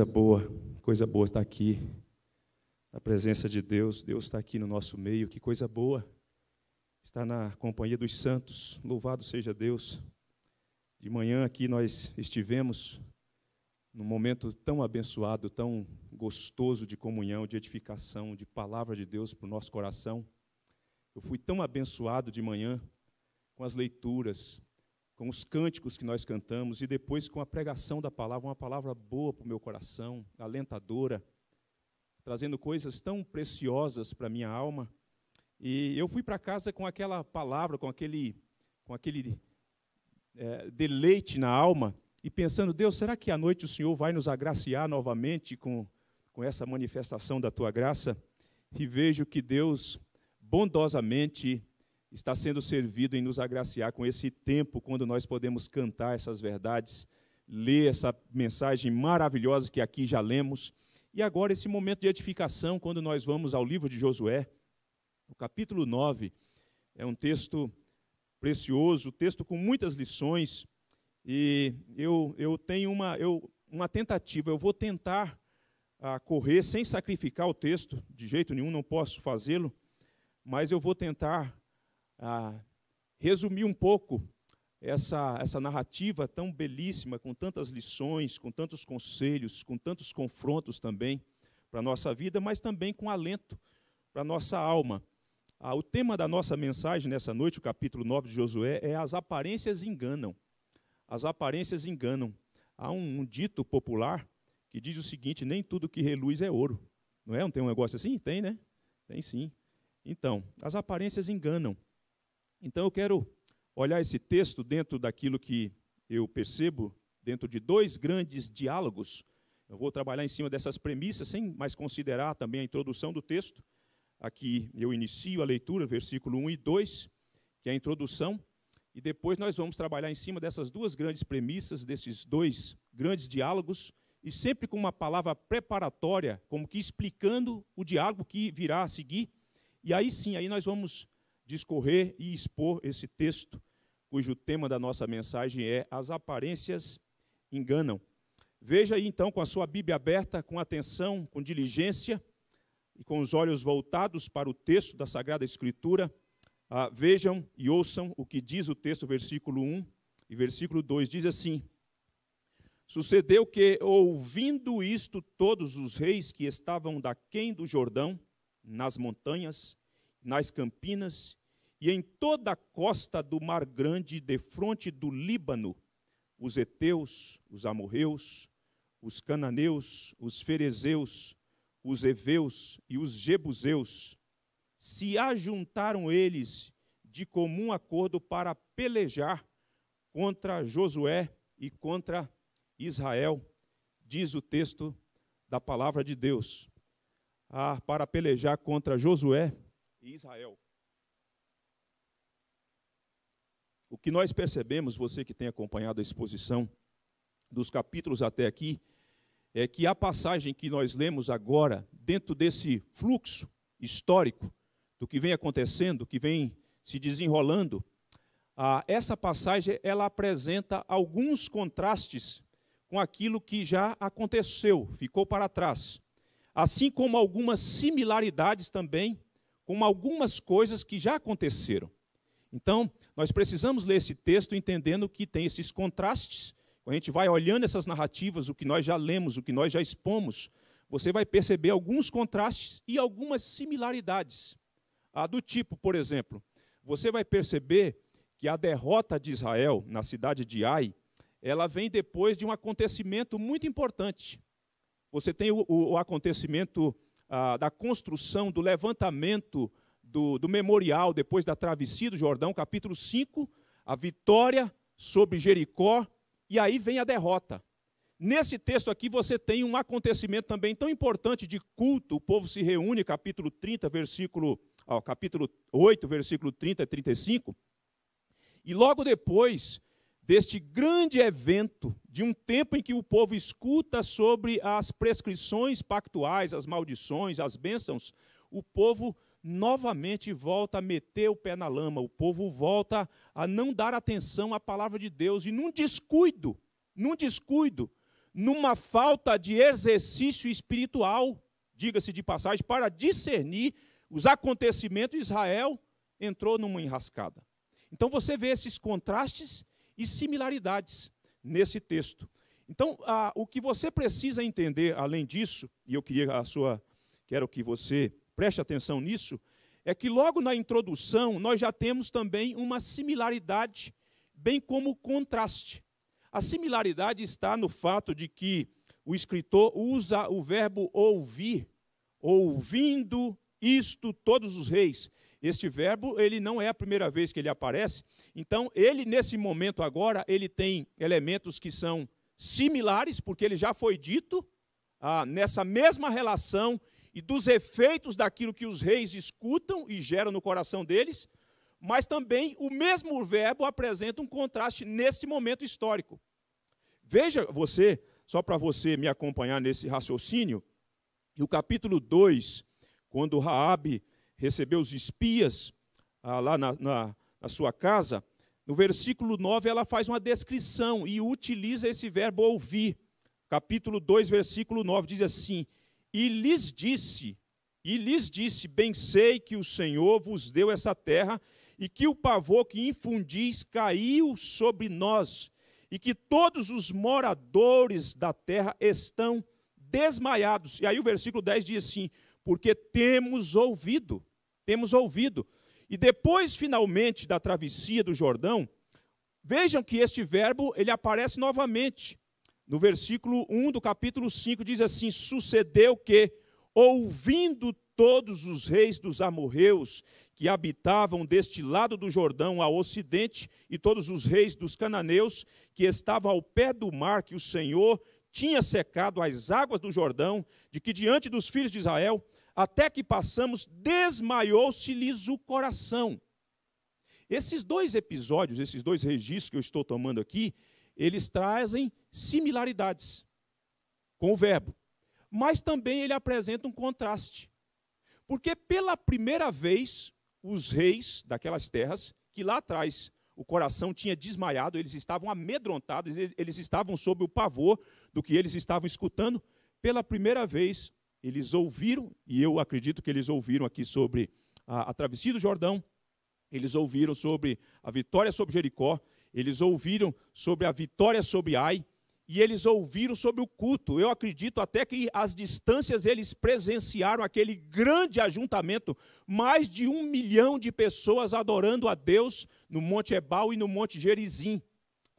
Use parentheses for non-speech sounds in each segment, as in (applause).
Coisa boa, coisa boa está aqui. Na presença de Deus, Deus está aqui no nosso meio. Que coisa boa está na companhia dos santos. Louvado seja Deus. De manhã aqui nós estivemos num momento tão abençoado, tão gostoso de comunhão, de edificação, de palavra de Deus para o nosso coração. Eu fui tão abençoado de manhã com as leituras, com os cânticos que nós cantamos e depois com a pregação da palavra, uma palavra boa para o meu coração, alentadora, trazendo coisas tão preciosas para a minha alma. E eu fui para casa com aquela palavra, com aquele, com aquele é, deleite na alma e pensando: Deus, será que à noite o Senhor vai nos agraciar novamente com, com essa manifestação da tua graça? E vejo que Deus bondosamente está sendo servido em nos agraciar com esse tempo quando nós podemos cantar essas verdades, ler essa mensagem maravilhosa que aqui já lemos. E agora esse momento de edificação, quando nós vamos ao livro de Josué, o capítulo 9, é um texto precioso, texto com muitas lições, e eu, eu tenho uma, eu, uma tentativa, eu vou tentar a ah, correr sem sacrificar o texto, de jeito nenhum, não posso fazê-lo, mas eu vou tentar ah, resumir um pouco essa, essa narrativa tão belíssima, com tantas lições, com tantos conselhos, com tantos confrontos também para a nossa vida, mas também com alento para a nossa alma. Ah, o tema da nossa mensagem nessa noite, o capítulo 9 de Josué, é As Aparências Enganam. As aparências enganam. Há um, um dito popular que diz o seguinte: nem tudo que reluz é ouro. Não é? Não tem um negócio assim? Tem, né? Tem sim. Então, as aparências enganam. Então eu quero olhar esse texto dentro daquilo que eu percebo, dentro de dois grandes diálogos. Eu vou trabalhar em cima dessas premissas, sem mais considerar também a introdução do texto. Aqui eu inicio a leitura, versículo 1 e 2, que é a introdução, e depois nós vamos trabalhar em cima dessas duas grandes premissas, desses dois grandes diálogos, e sempre com uma palavra preparatória, como que explicando o diálogo que virá a seguir. E aí sim, aí nós vamos discorrer e expor esse texto, cujo tema da nossa mensagem é As aparências enganam. Veja aí então com a sua Bíblia aberta, com atenção, com diligência e com os olhos voltados para o texto da Sagrada Escritura. Ah, vejam e ouçam o que diz o texto, versículo 1 e versículo 2. Diz assim: Sucedeu que, ouvindo isto, todos os reis que estavam daquém do Jordão, nas montanhas, nas Campinas e em toda a costa do Mar Grande, defronte do Líbano, os heteus, os amorreus, os cananeus, os ferezeus, os heveus e os jebuseus, se ajuntaram eles de comum acordo para pelejar contra Josué e contra Israel, diz o texto da palavra de Deus. Ah, para pelejar contra Josué e Israel. O que nós percebemos, você que tem acompanhado a exposição dos capítulos até aqui, é que a passagem que nós lemos agora, dentro desse fluxo histórico do que vem acontecendo, que vem se desenrolando, essa passagem ela apresenta alguns contrastes com aquilo que já aconteceu, ficou para trás, assim como algumas similaridades também com algumas coisas que já aconteceram. Então, nós precisamos ler esse texto entendendo que tem esses contrastes. Quando a gente vai olhando essas narrativas, o que nós já lemos, o que nós já expomos, você vai perceber alguns contrastes e algumas similaridades. A ah, do tipo, por exemplo, você vai perceber que a derrota de Israel na cidade de Ai, ela vem depois de um acontecimento muito importante. Você tem o, o, o acontecimento ah, da construção, do levantamento do, do memorial depois da travessia do Jordão, capítulo 5, a vitória sobre Jericó, e aí vem a derrota. Nesse texto aqui você tem um acontecimento também tão importante de culto. O povo se reúne, capítulo 30, versículo, ó, capítulo 8, versículo 30 e 35. E logo depois deste grande evento, de um tempo em que o povo escuta sobre as prescrições pactuais, as maldições, as bênçãos, o povo novamente volta a meter o pé na lama, o povo volta a não dar atenção à palavra de Deus, e num descuido, num descuido, numa falta de exercício espiritual, diga-se de passagem, para discernir os acontecimentos, Israel entrou numa enrascada. Então você vê esses contrastes e similaridades nesse texto. Então, a, o que você precisa entender, além disso, e eu queria a sua, quero que você preste atenção nisso, é que logo na introdução nós já temos também uma similaridade, bem como contraste. A similaridade está no fato de que o escritor usa o verbo ouvir, ouvindo isto todos os reis. Este verbo, ele não é a primeira vez que ele aparece. Então, ele nesse momento agora, ele tem elementos que são similares, porque ele já foi dito ah, nessa mesma relação e dos efeitos daquilo que os reis escutam e geram no coração deles, mas também o mesmo verbo apresenta um contraste nesse momento histórico. Veja você, só para você me acompanhar nesse raciocínio, e o capítulo 2, quando Raabe recebeu os espias ah, lá na, na, na sua casa, no versículo 9 ela faz uma descrição e utiliza esse verbo ouvir. Capítulo 2, versículo 9 diz assim: E lhes disse, e lhes disse: Bem sei que o Senhor vos deu essa terra e que o pavor que infundis caiu sobre nós, e que todos os moradores da terra estão desmaiados. E aí o versículo 10 diz assim: Porque temos ouvido temos ouvido. E depois, finalmente, da travessia do Jordão, vejam que este verbo ele aparece novamente. No versículo 1 do capítulo 5 diz assim: Sucedeu que, ouvindo todos os reis dos amorreus que habitavam deste lado do Jordão a ocidente, e todos os reis dos cananeus que estavam ao pé do mar que o Senhor tinha secado as águas do Jordão, de que diante dos filhos de Israel até que passamos, desmaiou-se-lhes o coração. Esses dois episódios, esses dois registros que eu estou tomando aqui, eles trazem similaridades com o verbo, mas também ele apresenta um contraste. Porque pela primeira vez, os reis daquelas terras, que lá atrás o coração tinha desmaiado, eles estavam amedrontados, eles estavam sob o pavor do que eles estavam escutando, pela primeira vez eles ouviram, e eu acredito que eles ouviram aqui sobre a, a travessia do Jordão, eles ouviram sobre a vitória sobre Jericó, eles ouviram sobre a vitória sobre Ai, e eles ouviram sobre o culto. Eu acredito até que as distâncias eles presenciaram aquele grande ajuntamento, mais de um milhão de pessoas adorando a Deus no Monte Ebal e no Monte Gerizim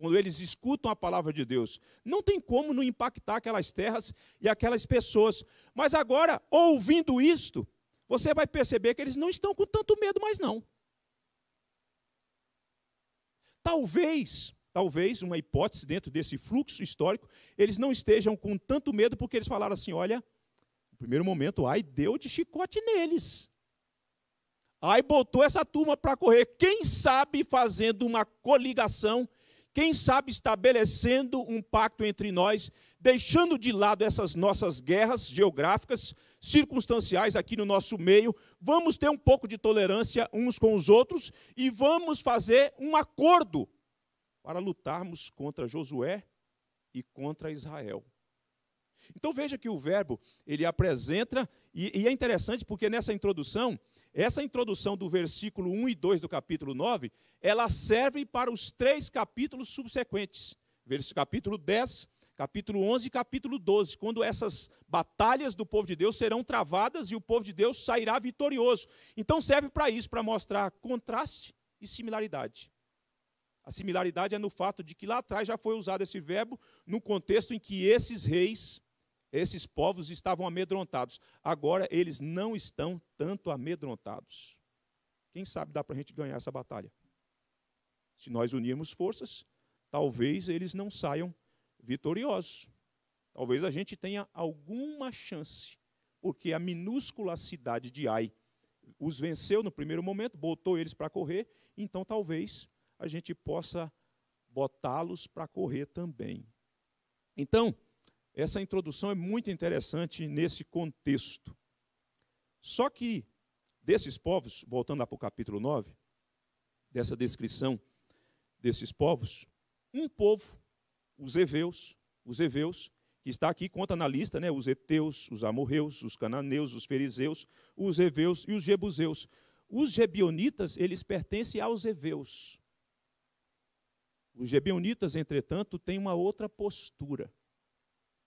quando eles escutam a palavra de Deus. Não tem como não impactar aquelas terras e aquelas pessoas. Mas agora, ouvindo isto, você vai perceber que eles não estão com tanto medo mais não. Talvez, talvez uma hipótese dentro desse fluxo histórico, eles não estejam com tanto medo porque eles falaram assim, olha, no primeiro momento, ai, deu de chicote neles. Aí botou essa turma para correr, quem sabe fazendo uma coligação quem sabe estabelecendo um pacto entre nós, deixando de lado essas nossas guerras geográficas, circunstanciais aqui no nosso meio, vamos ter um pouco de tolerância uns com os outros e vamos fazer um acordo para lutarmos contra Josué e contra Israel. Então veja que o verbo ele apresenta, e, e é interessante porque nessa introdução essa introdução do versículo 1 e 2 do capítulo 9, ela serve para os três capítulos subsequentes. Capítulo 10, capítulo 11 e capítulo 12, quando essas batalhas do povo de Deus serão travadas e o povo de Deus sairá vitorioso. Então serve para isso, para mostrar contraste e similaridade. A similaridade é no fato de que lá atrás já foi usado esse verbo no contexto em que esses reis esses povos estavam amedrontados. Agora eles não estão tanto amedrontados. Quem sabe dá para a gente ganhar essa batalha? Se nós unirmos forças, talvez eles não saiam vitoriosos. Talvez a gente tenha alguma chance, porque a minúscula cidade de Ai os venceu no primeiro momento, botou eles para correr, então talvez a gente possa botá-los para correr também. Então, essa introdução é muito interessante nesse contexto. Só que desses povos, voltando lá para o capítulo 9, dessa descrição desses povos, um povo, os heveus, os heveus, que está aqui, conta na lista, né, os heteus, os amorreus, os cananeus, os fariseus, os heveus e os jebuseus. Os gebionitas, eles pertencem aos heveus. Os gebionitas, entretanto, têm uma outra postura.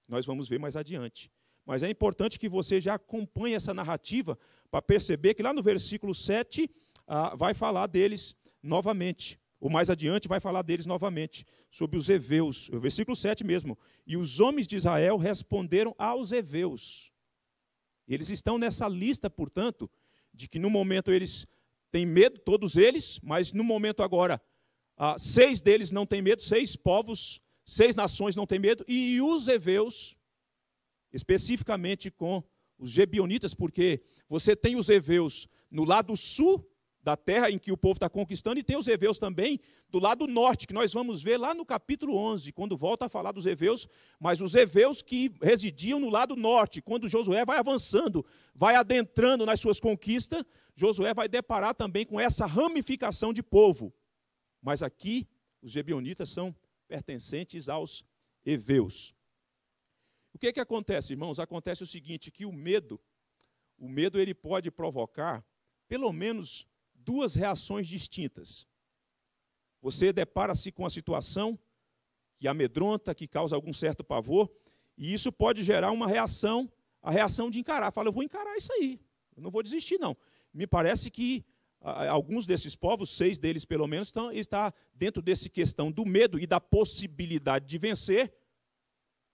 Nós vamos ver mais adiante. Mas é importante que você já acompanhe essa narrativa para perceber que lá no versículo 7 ah, vai falar deles novamente. o mais adiante vai falar deles novamente, sobre os heveus. O versículo 7 mesmo. E os homens de Israel responderam aos heveus. Eles estão nessa lista, portanto, de que no momento eles têm medo, todos eles, mas no momento agora, ah, seis deles não têm medo, seis povos seis nações não têm medo, e os heveus, especificamente com os gebionitas, porque você tem os heveus no lado sul da terra em que o povo está conquistando, e tem os heveus também do lado norte, que nós vamos ver lá no capítulo 11, quando volta a falar dos heveus, mas os heveus que residiam no lado norte, quando Josué vai avançando, vai adentrando nas suas conquistas, Josué vai deparar também com essa ramificação de povo. Mas aqui, os gebionitas são pertencentes aos heveus. O que é que acontece, irmãos? Acontece o seguinte, que o medo, o medo ele pode provocar pelo menos duas reações distintas. Você depara-se com a situação que amedronta, que causa algum certo pavor, e isso pode gerar uma reação, a reação de encarar. Fala, eu vou encarar isso aí, eu não vou desistir, não. Me parece que alguns desses povos, seis deles pelo menos, estão, está dentro dessa questão do medo e da possibilidade de vencer.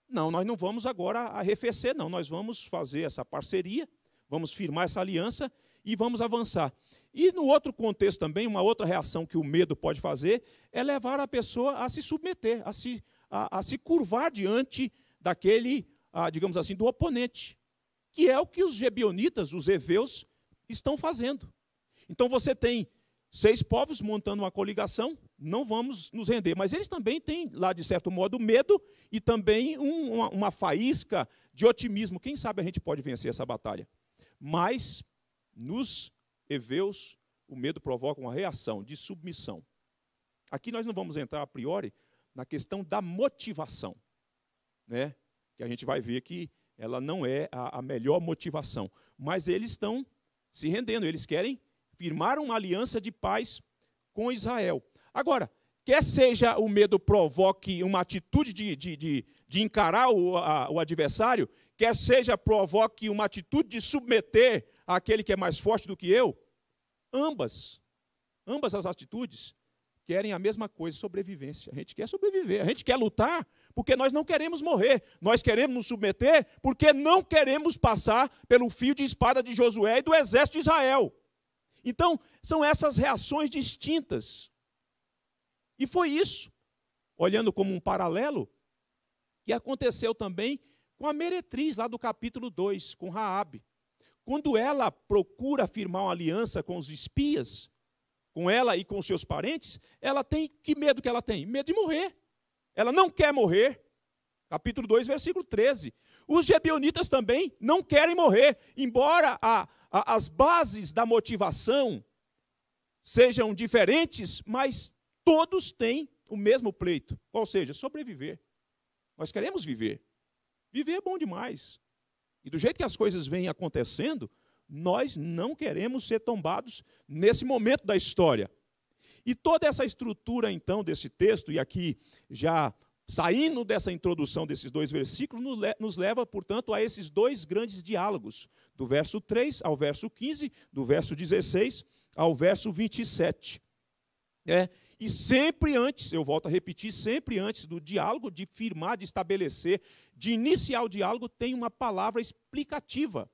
Não, nós não vamos agora arrefecer, não. Nós vamos fazer essa parceria, vamos firmar essa aliança e vamos avançar. E no outro contexto também, uma outra reação que o medo pode fazer é levar a pessoa a se submeter, a se, a, a se curvar diante daquele, a, ah, digamos assim, do oponente, que é o que os gebionitas, os heveus, estão fazendo. Então você tem seis povos montando uma coligação, não vamos nos render. Mas eles também têm, lá de certo modo, medo e também um, uma, uma faísca de otimismo. Quem sabe a gente pode vencer essa batalha? Mas nos heveus, o medo provoca uma reação de submissão. Aqui nós não vamos entrar a priori na questão da motivação, né? que a gente vai ver que ela não é a, a melhor motivação. Mas eles estão se rendendo, eles querem firmar uma aliança de paz com Israel. Agora, quer seja o medo provoque uma atitude de, de, de, de encarar o, a, o adversário, quer seja provoque uma atitude de submeter aquele que é mais forte do que eu, ambas, ambas as atitudes querem a mesma coisa, sobrevivência. A gente quer sobreviver, a gente quer lutar, porque nós não queremos morrer, nós queremos nos submeter, porque não queremos passar pelo fio de espada de Josué e do exército de Israel. Então, são essas reações distintas. E foi isso, olhando como um paralelo, que aconteceu também com a meretriz lá do capítulo 2, com Raabe. Quando ela procura firmar uma aliança com os espias, com ela e com seus parentes, ela tem que medo que ela tem? Medo de morrer. Ela não quer morrer. Capítulo 2, versículo 13. Os gebionitas também não querem morrer, embora a, as bases da motivação sejam diferentes, mas todos têm o mesmo pleito, ou seja, sobreviver. Nós queremos viver. Viver é bom demais. E do jeito que as coisas vêm acontecendo, nós não queremos ser tombados nesse momento da história. E toda essa estrutura, então, desse texto, e aqui já Saindo dessa introdução desses dois versículos, nos leva, portanto, a esses dois grandes diálogos, do verso 3 ao verso 15, do verso 16 ao verso 27. É, e sempre antes, eu volto a repetir, sempre antes do diálogo, de firmar, de estabelecer, de iniciar o diálogo, tem uma palavra explicativa.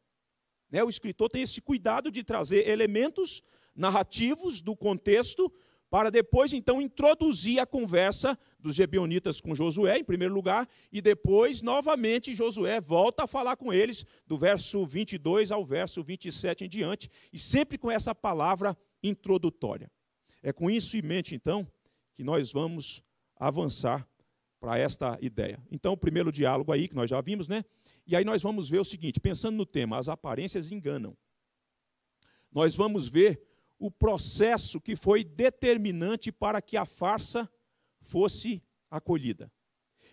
Né? O escritor tem esse cuidado de trazer elementos narrativos do contexto para depois então introduzir a conversa dos gebionitas com Josué, em primeiro lugar, e depois novamente Josué volta a falar com eles, do verso 22 ao verso 27 em diante, e sempre com essa palavra introdutória. É com isso em mente, então, que nós vamos avançar para esta ideia. Então, o primeiro diálogo aí, que nós já vimos, né? E aí nós vamos ver o seguinte, pensando no tema, as aparências enganam. Nós vamos ver o processo que foi determinante para que a farsa fosse acolhida.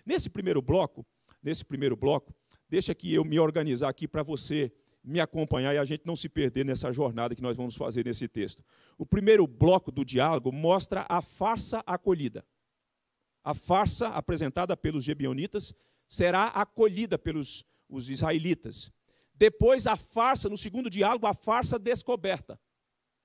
Nesse primeiro bloco, nesse primeiro bloco, deixa que eu me organizar aqui para você me acompanhar e a gente não se perder nessa jornada que nós vamos fazer nesse texto. O primeiro bloco do diálogo mostra a farsa acolhida. A farsa apresentada pelos gebionitas será acolhida pelos os israelitas. Depois a farsa, no segundo diálogo, a farsa descoberta.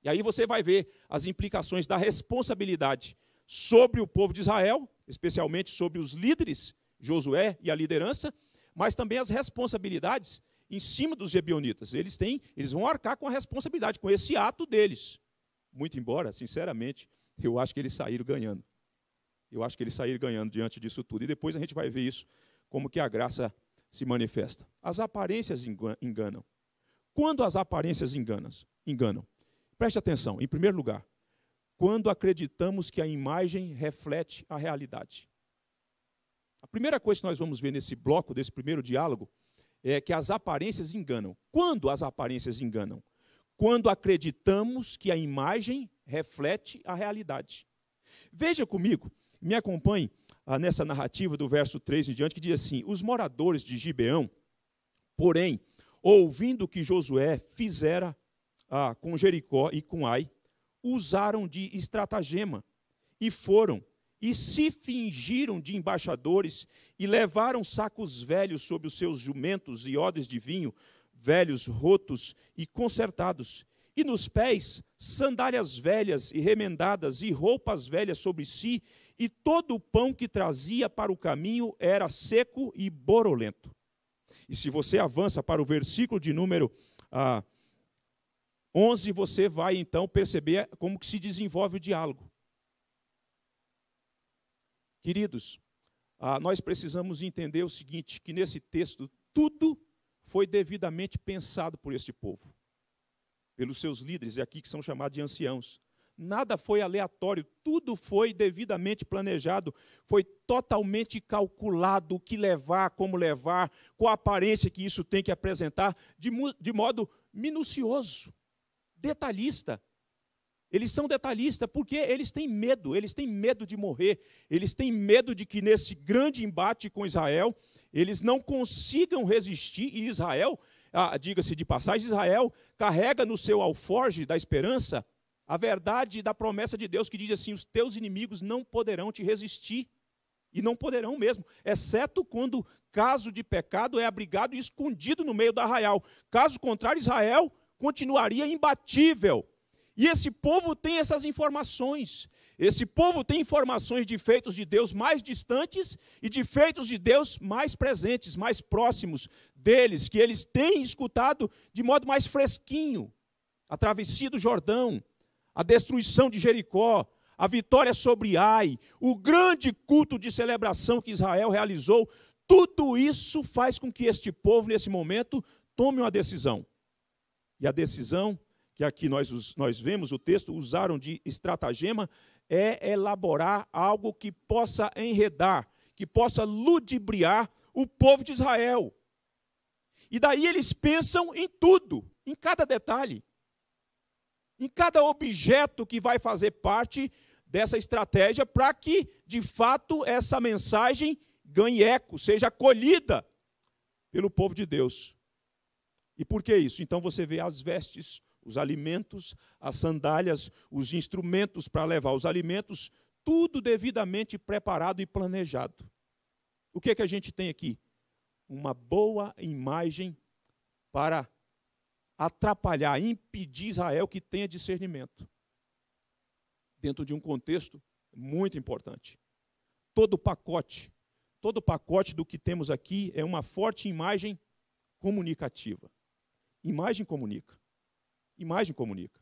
E aí você vai ver as implicações da responsabilidade sobre o povo de Israel, especialmente sobre os líderes, Josué e a liderança, mas também as responsabilidades em cima dos gebionitas. Eles têm, eles vão arcar com a responsabilidade, com esse ato deles. Muito embora, sinceramente, eu acho que eles saíram ganhando. Eu acho que eles saíram ganhando diante disso tudo. E depois a gente vai ver isso, como que a graça se manifesta. As aparências enganam. Quando as aparências enganam, enganam Preste atenção, em primeiro lugar, quando acreditamos que a imagem reflete a realidade. A primeira coisa que nós vamos ver nesse bloco, desse primeiro diálogo, é que as aparências enganam. Quando as aparências enganam? Quando acreditamos que a imagem reflete a realidade. Veja comigo, me acompanhe ah, nessa narrativa do verso 3 em diante, que diz assim: Os moradores de Gibeão, porém, ouvindo que Josué fizera ah, com Jericó e com Ai, usaram de estratagema e foram e se fingiram de embaixadores e levaram sacos velhos sobre os seus jumentos e odres de vinho, velhos, rotos e consertados, e nos pés sandálias velhas e remendadas e roupas velhas sobre si, e todo o pão que trazia para o caminho era seco e borolento. E se você avança para o versículo de número ah, 11 você vai então perceber como que se desenvolve o diálogo. Queridos, ah, nós precisamos entender o seguinte, que nesse texto tudo foi devidamente pensado por este povo, pelos seus líderes, e aqui que são chamados de anciãos. Nada foi aleatório, tudo foi devidamente planejado, foi totalmente calculado o que levar, como levar, qual a aparência que isso tem que apresentar, de, de modo minucioso detalhista. Eles são detalhistas porque eles têm medo, eles têm medo de morrer, eles têm medo de que nesse grande embate com Israel, eles não consigam resistir e Israel, ah, diga-se de passagem, Israel carrega no seu alforge da esperança a verdade da promessa de Deus que diz assim: os teus inimigos não poderão te resistir. E não poderão mesmo, exceto quando caso de pecado é abrigado e escondido no meio da arraial. Caso contrário, Israel continuaria imbatível. E esse povo tem essas informações. Esse povo tem informações de feitos de Deus mais distantes e de feitos de Deus mais presentes, mais próximos deles, que eles têm escutado de modo mais fresquinho. A travessia do Jordão, a destruição de Jericó, a vitória sobre Ai, o grande culto de celebração que Israel realizou, tudo isso faz com que este povo, nesse momento, tome uma decisão. E a decisão, que aqui nós, nós vemos o texto, usaram de estratagema, é elaborar algo que possa enredar, que possa ludibriar o povo de Israel. E daí eles pensam em tudo, em cada detalhe, em cada objeto que vai fazer parte dessa estratégia para que, de fato, essa mensagem ganhe eco, seja acolhida pelo povo de Deus. E por que isso? Então você vê as vestes, os alimentos, as sandálias, os instrumentos para levar os alimentos, tudo devidamente preparado e planejado. O que é que a gente tem aqui? Uma boa imagem para atrapalhar, impedir Israel que tenha discernimento. Dentro de um contexto muito importante. Todo o pacote, todo o pacote do que temos aqui é uma forte imagem comunicativa. Imagem comunica. Imagem comunica.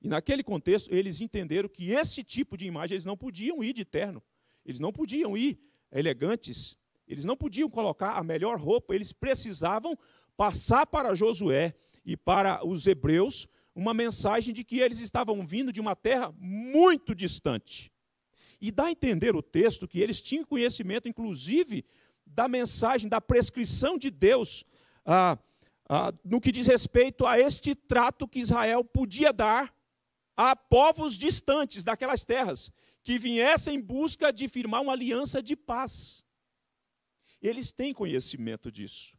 E naquele contexto, eles entenderam que esse tipo de imagem eles não podiam ir de terno, eles não podiam ir elegantes, eles não podiam colocar a melhor roupa, eles precisavam passar para Josué e para os hebreus uma mensagem de que eles estavam vindo de uma terra muito distante. E dá a entender o texto que eles tinham conhecimento, inclusive, da mensagem, da prescrição de Deus. Ah, ah, no que diz respeito a este trato que Israel podia dar a povos distantes daquelas terras, que viessem em busca de firmar uma aliança de paz. Eles têm conhecimento disso.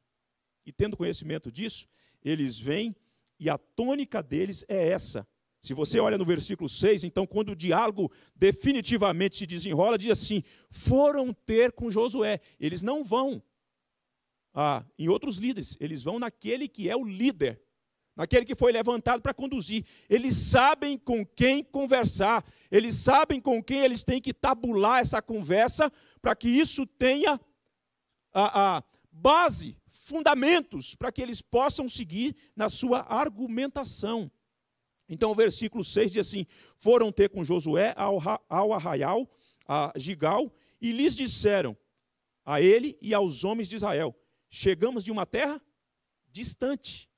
E tendo conhecimento disso, eles vêm e a tônica deles é essa. Se você olha no versículo 6, então, quando o diálogo definitivamente se desenrola, diz assim: foram ter com Josué. Eles não vão, ah, em outros líderes, eles vão naquele que é o líder, naquele que foi levantado para conduzir. Eles sabem com quem conversar, eles sabem com quem eles têm que tabular essa conversa para que isso tenha a, a base, fundamentos, para que eles possam seguir na sua argumentação. Então, o versículo 6 diz assim: Foram ter com Josué ao, ao arraial, a Gigal, e lhes disseram a ele e aos homens de Israel: Chegamos de uma terra distante.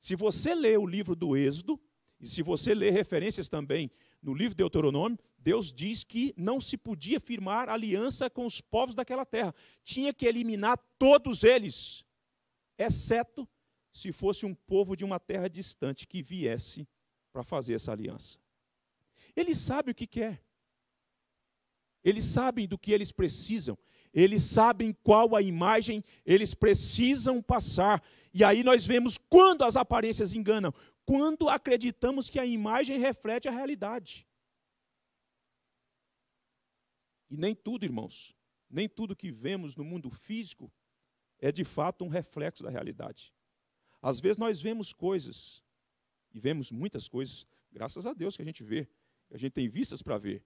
Se você lê o livro do Êxodo, e se você lê referências também no livro de Deuteronômio, Deus diz que não se podia firmar aliança com os povos daquela terra. Tinha que eliminar todos eles, exceto se fosse um povo de uma terra distante que viesse para fazer essa aliança. Ele sabe o que quer. Eles sabem do que eles precisam eles sabem qual a imagem eles precisam passar. E aí nós vemos quando as aparências enganam, quando acreditamos que a imagem reflete a realidade. E nem tudo, irmãos, nem tudo que vemos no mundo físico é de fato um reflexo da realidade. Às vezes nós vemos coisas, e vemos muitas coisas, graças a Deus que a gente vê, a gente tem vistas para ver,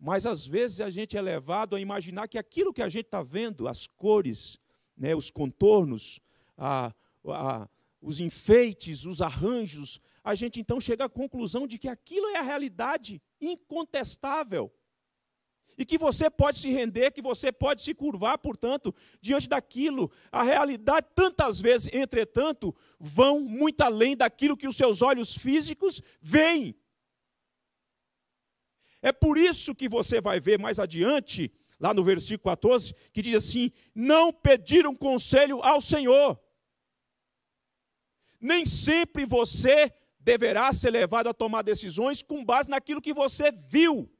mas às vezes a gente é levado a imaginar que aquilo que a gente está vendo, as cores, né, os contornos, a, a, os enfeites, os arranjos, a gente então chega à conclusão de que aquilo é a realidade incontestável. E que você pode se render, que você pode se curvar, portanto, diante daquilo. A realidade, tantas vezes, entretanto, vão muito além daquilo que os seus olhos físicos veem. É por isso que você vai ver mais adiante, lá no versículo 14, que diz assim: Não pedir um conselho ao Senhor. Nem sempre você deverá ser levado a tomar decisões com base naquilo que você viu.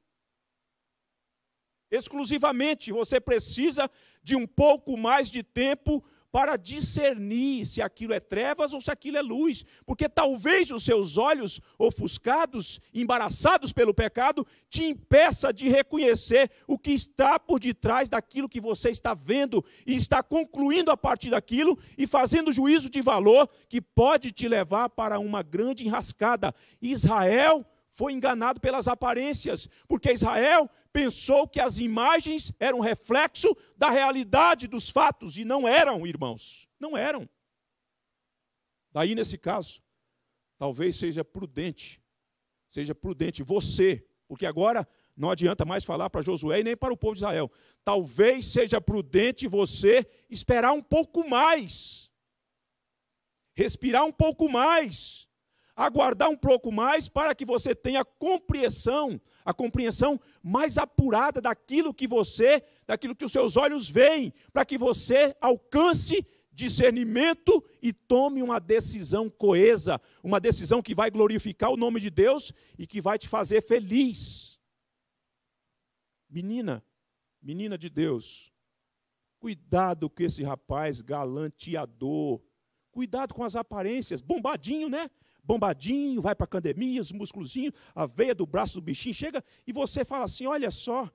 Exclusivamente, você precisa de um pouco mais de tempo para discernir se aquilo é trevas ou se aquilo é luz, porque talvez os seus olhos ofuscados, embaraçados pelo pecado, te impeça de reconhecer o que está por detrás daquilo que você está vendo e está concluindo a partir daquilo e fazendo juízo de valor que pode te levar para uma grande enrascada. Israel foi enganado pelas aparências, porque Israel pensou que as imagens eram reflexo da realidade dos fatos e não eram, irmãos. Não eram. Daí, nesse caso, talvez seja prudente, seja prudente você, porque agora não adianta mais falar para Josué e nem para o povo de Israel. Talvez seja prudente você esperar um pouco mais, respirar um pouco mais, aguardar um pouco mais para que você tenha compreensão a compreensão mais apurada daquilo que você, daquilo que os seus olhos veem, para que você alcance discernimento e tome uma decisão coesa, uma decisão que vai glorificar o nome de Deus e que vai te fazer feliz. Menina, menina de Deus, cuidado com esse rapaz galanteador, cuidado com as aparências, bombadinho, né? bombadinho, vai para a academia, os músculos, a veia do braço do bichinho chega e você fala assim: olha só,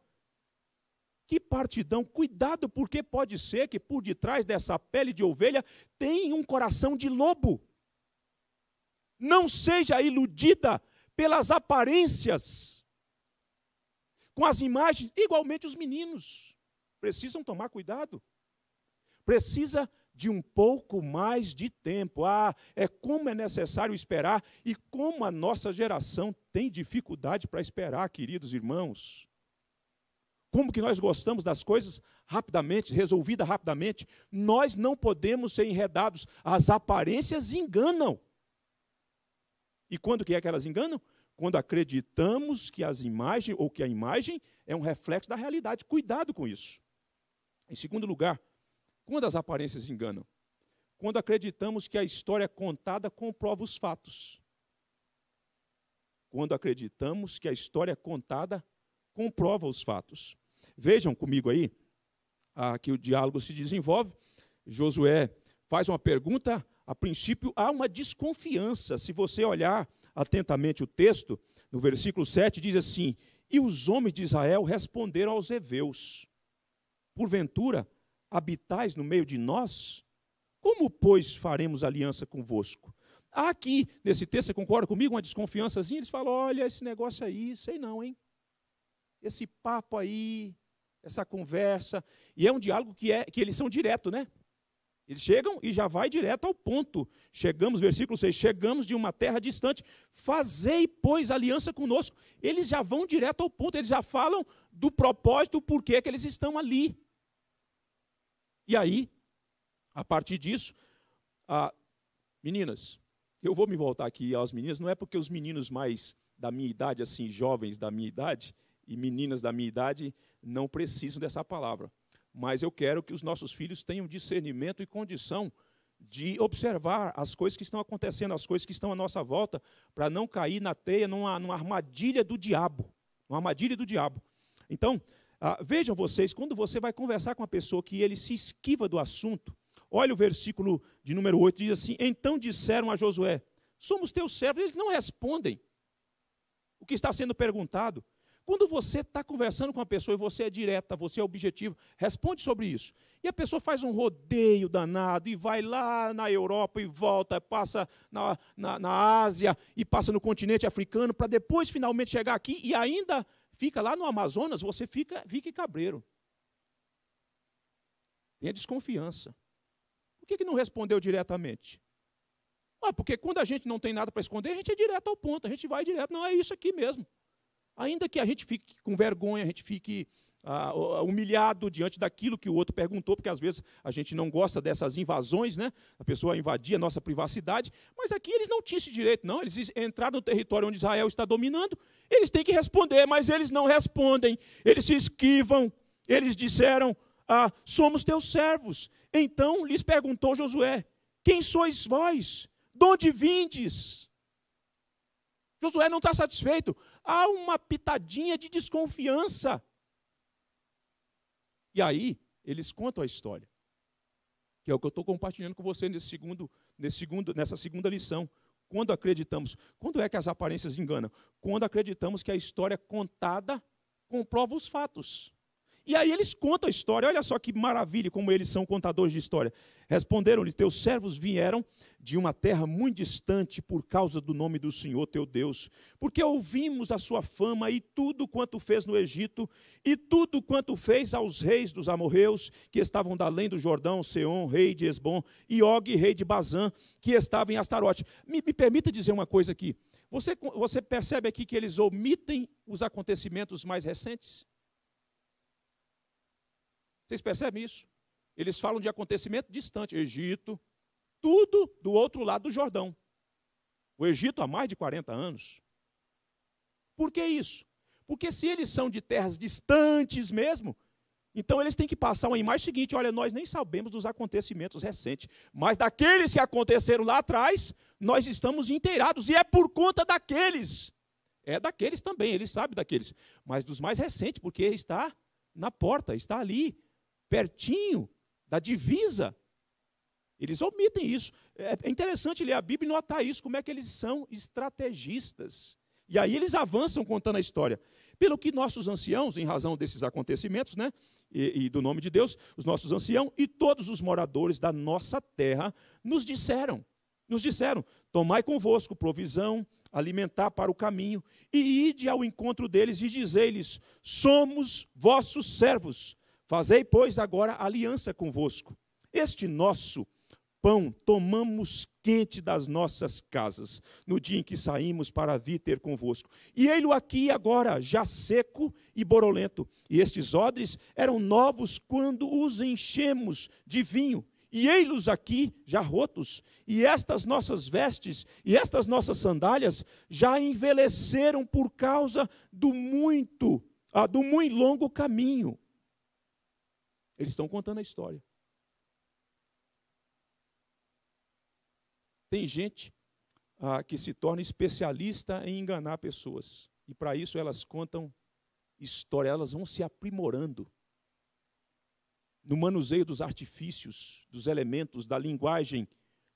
que partidão, cuidado, porque pode ser que por detrás dessa pele de ovelha tem um coração de lobo. Não seja iludida pelas aparências, com as imagens, igualmente os meninos precisam tomar cuidado, precisa de um pouco mais de tempo. Ah, é como é necessário esperar e como a nossa geração tem dificuldade para esperar, queridos irmãos. Como que nós gostamos das coisas rapidamente, resolvida rapidamente? Nós não podemos ser enredados. As aparências enganam. E quando que é que elas enganam? Quando acreditamos que as imagens ou que a imagem é um reflexo da realidade. Cuidado com isso. Em segundo lugar, quando as aparências enganam? Quando acreditamos que a história é contada comprova os fatos. Quando acreditamos que a história é contada comprova os fatos. Vejam comigo aí aqui ah, que o diálogo se desenvolve. Josué faz uma pergunta. A princípio, há uma desconfiança. Se você olhar atentamente o texto, no versículo 7 diz assim: E os homens de Israel responderam aos heveus: Porventura, habitais no meio de nós? Como, pois, faremos aliança convosco? Há aqui, nesse texto, você concorda comigo, uma desconfiançazinha? Eles falam: olha, esse negócio aí, sei não, hein? Esse papo aí, essa conversa. E é um diálogo que, é, que eles são direto, né? Eles chegam e já vai direto ao ponto. Chegamos, versículo 6, chegamos de uma terra distante, fazei, pois, aliança conosco. Eles já vão direto ao ponto, eles já falam do propósito, do porquê que eles estão ali. E aí, a partir disso, a, meninas, eu vou me voltar aqui às meninas, não é porque os meninos mais da minha idade, assim, jovens da minha idade, e meninas da minha idade, não precisam dessa palavra. Mas eu quero que os nossos filhos tenham discernimento e condição de observar as coisas que estão acontecendo, as coisas que estão à nossa volta, para não cair na teia, numa, numa armadilha do diabo. Uma armadilha do diabo. Então, ah, vejam vocês, quando você vai conversar com uma pessoa que ele se esquiva do assunto, olha o versículo de número 8, diz assim: Então disseram a Josué: Somos teus servos. Eles não respondem o que está sendo perguntado. Quando você está conversando com uma pessoa e você é direta, você é objetivo, responde sobre isso. E a pessoa faz um rodeio danado e vai lá na Europa e volta, passa na, na, na Ásia e passa no continente africano, para depois finalmente chegar aqui e ainda fica lá no Amazonas, você fica, Vicky cabreiro. Tem a desconfiança. Por que, que não respondeu diretamente? Ah, porque quando a gente não tem nada para esconder, a gente é direto ao ponto, a gente vai direto. Não, é isso aqui mesmo. Ainda que a gente fique com vergonha, a gente fique ah, humilhado diante daquilo que o outro perguntou, porque às vezes a gente não gosta dessas invasões, né? A pessoa invadia a nossa privacidade, mas aqui eles não tinham esse direito, não. Eles entraram no território onde Israel está dominando, eles têm que responder, mas eles não respondem, eles se esquivam, eles disseram: ah, somos teus servos. Então lhes perguntou Josué: Quem sois vós? De onde vindes? Josué não está satisfeito. Há uma pitadinha de desconfiança e aí, eles contam a história. Que é o que eu estou compartilhando com você nesse segundo, nesse segundo, nessa segunda lição. Quando acreditamos, quando é que as aparências enganam? Quando acreditamos que a história é contada comprova os fatos. E aí eles contam a história. Olha só que maravilha como eles são contadores de história. Responderam-lhe: Teus servos vieram de uma terra muito distante por causa do nome do Senhor teu Deus, porque ouvimos a sua fama e tudo quanto fez no Egito e tudo quanto fez aos reis dos amorreus que estavam da além do Jordão, Seom, rei de Esbom, e Og, rei de Bazã, que estava em Astarote. Me, me permita dizer uma coisa aqui. Você, você percebe aqui que eles omitem os acontecimentos mais recentes? Vocês percebem isso? Eles falam de acontecimento distante, Egito, tudo do outro lado do Jordão. O Egito há mais de 40 anos. Por que isso? Porque se eles são de terras distantes mesmo, então eles têm que passar uma imagem seguinte: olha, nós nem sabemos dos acontecimentos recentes, mas daqueles que aconteceram lá atrás, nós estamos inteirados, e é por conta daqueles. É daqueles também, ele sabe daqueles, mas dos mais recentes, porque está na porta, está ali pertinho da divisa. Eles omitem isso. É, é interessante ler a Bíblia e notar isso, como é que eles são estrategistas. E aí eles avançam contando a história. Pelo que nossos anciãos, em razão desses acontecimentos, né, e, e, do nome de Deus, os nossos anciãos e todos os moradores da nossa terra nos disseram, nos disseram, tomai convosco provisão, alimentar para o caminho, e ide ao encontro deles e dizei-lhes, somos vossos servos, Fazei, pois, agora aliança convosco. Este nosso pão tomamos quente das nossas casas, no dia em que saímos para vir ter convosco. E ele aqui agora, já seco e borolento. E estes odres eram novos quando os enchemos de vinho. E ei-los aqui já rotos, e estas nossas vestes e estas nossas sandálias já envelheceram por causa do muito, ah, do muito longo caminho. Eles estão contando a história. Tem gente ah, que se torna especialista em enganar pessoas. E para isso elas contam história, elas vão se aprimorando no manuseio dos artifícios, dos elementos, da linguagem,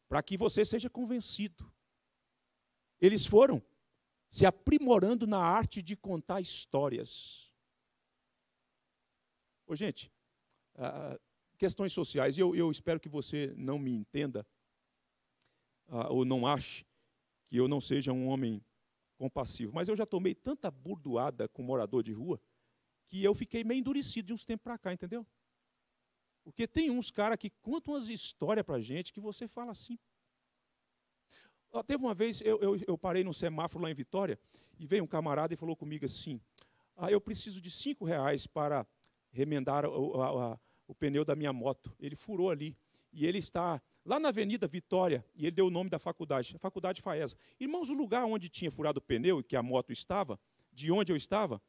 para que você seja convencido. Eles foram se aprimorando na arte de contar histórias. Ô, gente, ah, questões sociais. E eu, eu, espero que você não me entenda ah, ou não ache que eu não seja um homem compassivo. Mas eu já tomei tanta burdoada com morador de rua que eu fiquei meio endurecido de uns tempos para cá, entendeu? Porque tem uns caras que contam umas histórias para gente que você fala assim. teve uma vez, eu, eu, eu, parei num semáforo lá em Vitória, e veio um camarada e falou comigo assim, ah, eu preciso de cinco reais para remendar a, a, o pneu da minha moto. Ele furou ali. E ele está lá na Avenida Vitória, e ele deu o nome da faculdade, a Faculdade Faesa. Irmãos, o lugar onde tinha furado o pneu e que a moto estava, de onde eu estava,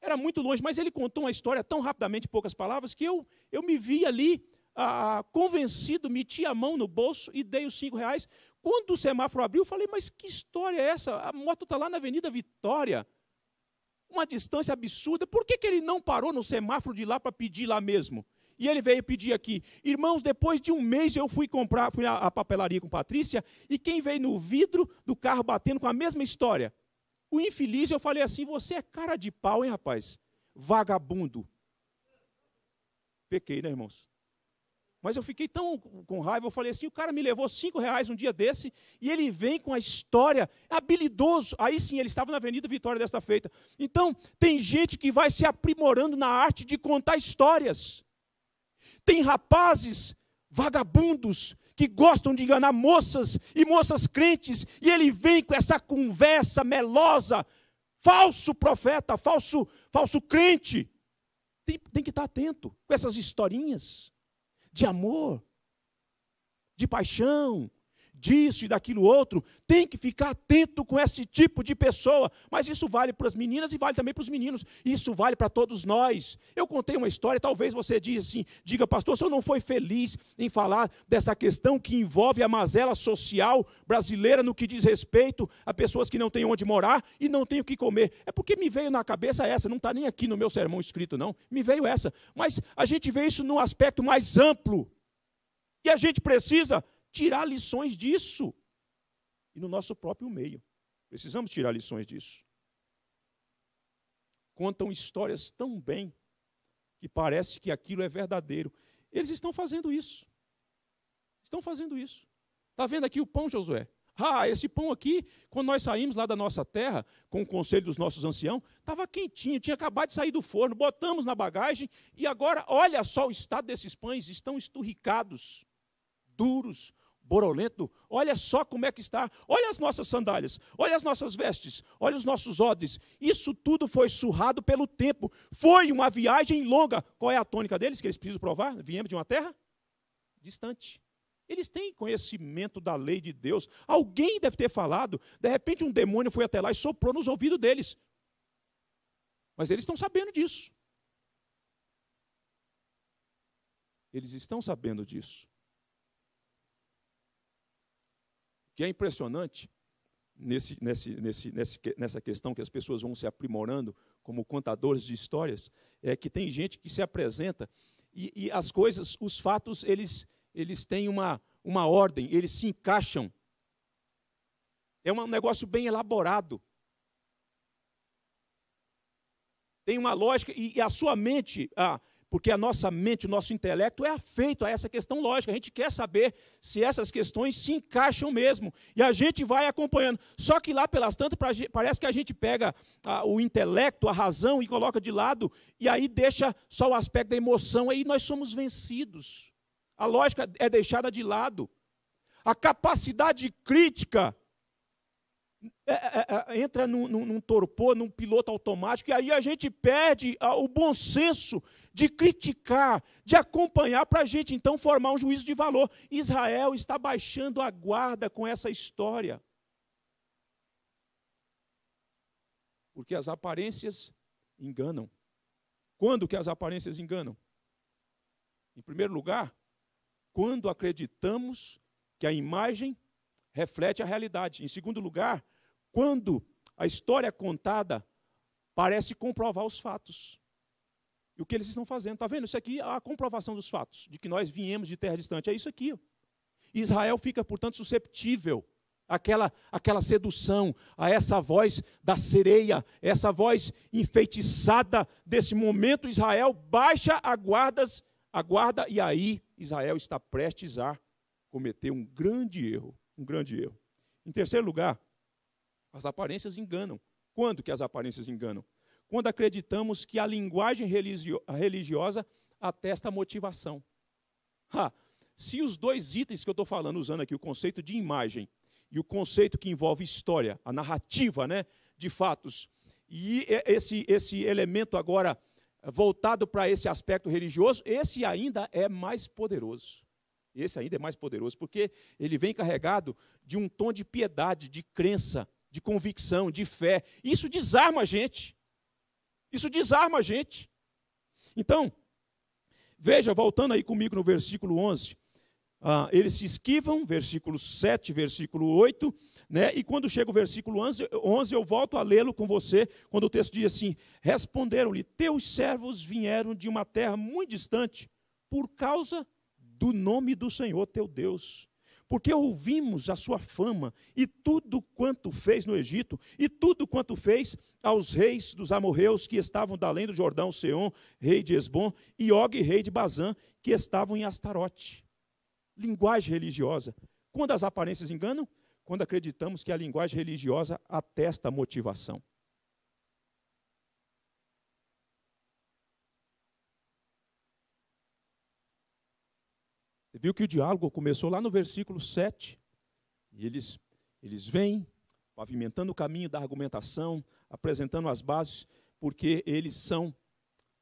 era muito longe, mas ele contou uma história tão rapidamente, em poucas palavras, que eu, eu me vi ali ah, convencido, meti a mão no bolso e dei os cinco reais. Quando o semáforo abriu, eu falei, mas que história é essa? A moto está lá na Avenida Vitória, uma distância absurda. Por que, que ele não parou no semáforo de lá para pedir lá mesmo? E ele veio pedir aqui. Irmãos, depois de um mês eu fui comprar, fui à papelaria com Patrícia, e quem veio no vidro do carro batendo com a mesma história? O infeliz, eu falei assim: você é cara de pau, hein, rapaz? Vagabundo. Pequei, né, irmãos? Mas eu fiquei tão com raiva, eu falei assim: o cara me levou cinco reais um dia desse, e ele vem com a história, habilidoso. Aí sim, ele estava na Avenida Vitória desta feita. Então, tem gente que vai se aprimorando na arte de contar histórias. Tem rapazes vagabundos que gostam de enganar moças e moças crentes, e ele vem com essa conversa melosa, falso profeta, falso, falso crente. Tem, tem que estar atento com essas historinhas de amor, de paixão, disso e daquilo outro, tem que ficar atento com esse tipo de pessoa. Mas isso vale para as meninas e vale também para os meninos. Isso vale para todos nós. Eu contei uma história, talvez você diga assim, diga, pastor, o senhor não foi feliz em falar dessa questão que envolve a mazela social brasileira no que diz respeito a pessoas que não têm onde morar e não têm o que comer. É porque me veio na cabeça essa, não está nem aqui no meu sermão escrito, não. Me veio essa. Mas a gente vê isso num aspecto mais amplo. E a gente precisa tirar lições disso e no nosso próprio meio. Precisamos tirar lições disso. Contam histórias tão bem que parece que aquilo é verdadeiro. Eles estão fazendo isso. Estão fazendo isso. Está vendo aqui o pão, Josué? Ah, esse pão aqui, quando nós saímos lá da nossa terra, com o conselho dos nossos anciãos, estava quentinho, tinha acabado de sair do forno, botamos na bagagem, e agora, olha só o estado desses pães, estão esturricados, duros, borolento, olha só como é que está, olha as nossas sandálias, olha as nossas vestes, olha os nossos odres. Isso tudo foi surrado pelo tempo. Foi uma viagem longa. Qual é a tônica deles que eles precisam provar? Viemos de uma terra distante. Eles têm conhecimento da lei de Deus. Alguém deve ter falado, de repente um demônio foi até lá e soprou nos ouvidos deles. Mas eles estão sabendo disso. Eles estão sabendo disso. que é impressionante nesse, nesse, nesse, nesse, nessa questão que as pessoas vão se aprimorando como contadores de histórias, é que tem gente que se apresenta e, e as coisas, os fatos, eles, eles têm uma, uma ordem, eles se encaixam. É um negócio bem elaborado. Tem uma lógica, e, e a sua mente, ah, porque a nossa mente, o nosso intelecto é afeito a essa questão lógica. A gente quer saber se essas questões se encaixam mesmo. E a gente vai acompanhando. Só que lá pelas tantas, parece que a gente pega a, o intelecto, a razão e coloca de lado, e aí deixa só o aspecto da emoção. Aí nós somos vencidos. A lógica é deixada de lado. A capacidade crítica é é, é, é, entra num, num, num torpor, num piloto automático, e aí a gente perde o bom senso de criticar, de acompanhar, para a gente então formar um juízo de valor. Israel está baixando a guarda com essa história. Porque as aparências enganam. Quando que as aparências enganam? Em primeiro lugar, quando acreditamos que a imagem reflete a realidade. Em segundo lugar, quando a história é contada parece comprovar os fatos. E o que eles estão fazendo? Está vendo? Isso aqui é a comprovação dos fatos, de que nós viemos de terra distante. É isso aqui. Israel fica, portanto, susceptível àquela, àquela sedução, a essa voz da sereia, essa voz enfeitiçada desse momento. Israel baixa a, guardas, a guarda e aí Israel está prestes a cometer um grande erro. Um grande erro. Em terceiro lugar, as aparências enganam. Quando que as aparências enganam? Quando acreditamos que a linguagem religiosa atesta a motivação. Ha, se os dois itens que eu estou falando, usando aqui o conceito de imagem e o conceito que envolve história, a narrativa né, de fatos, e esse, esse elemento agora voltado para esse aspecto religioso, esse ainda é mais poderoso. Esse ainda é mais poderoso, porque ele vem carregado de um tom de piedade, de crença, de convicção, de fé. Isso desarma a gente. Isso desarma a gente. Então, veja, voltando aí comigo no versículo 11. Ah, eles se esquivam, versículo 7, versículo 8, né? e quando chega o versículo 11, 11 eu volto a lê-lo com você, quando o texto diz assim: Responderam-lhe, teus servos vieram de uma terra muito distante, por causa do nome do Senhor teu Deus porque ouvimos a sua fama e tudo quanto fez no Egito, e tudo quanto fez aos reis dos amorreus que estavam da além do Jordão, Seom, rei de Esbom, e Og, rei de Bazã, que estavam em Astarote. Linguagem religiosa. Quando as aparências enganam? Quando acreditamos que a linguagem religiosa atesta a motivação. viu que o diálogo começou lá no versículo 7. E eles, eles vêm pavimentando o caminho da argumentação, apresentando as bases, porque eles são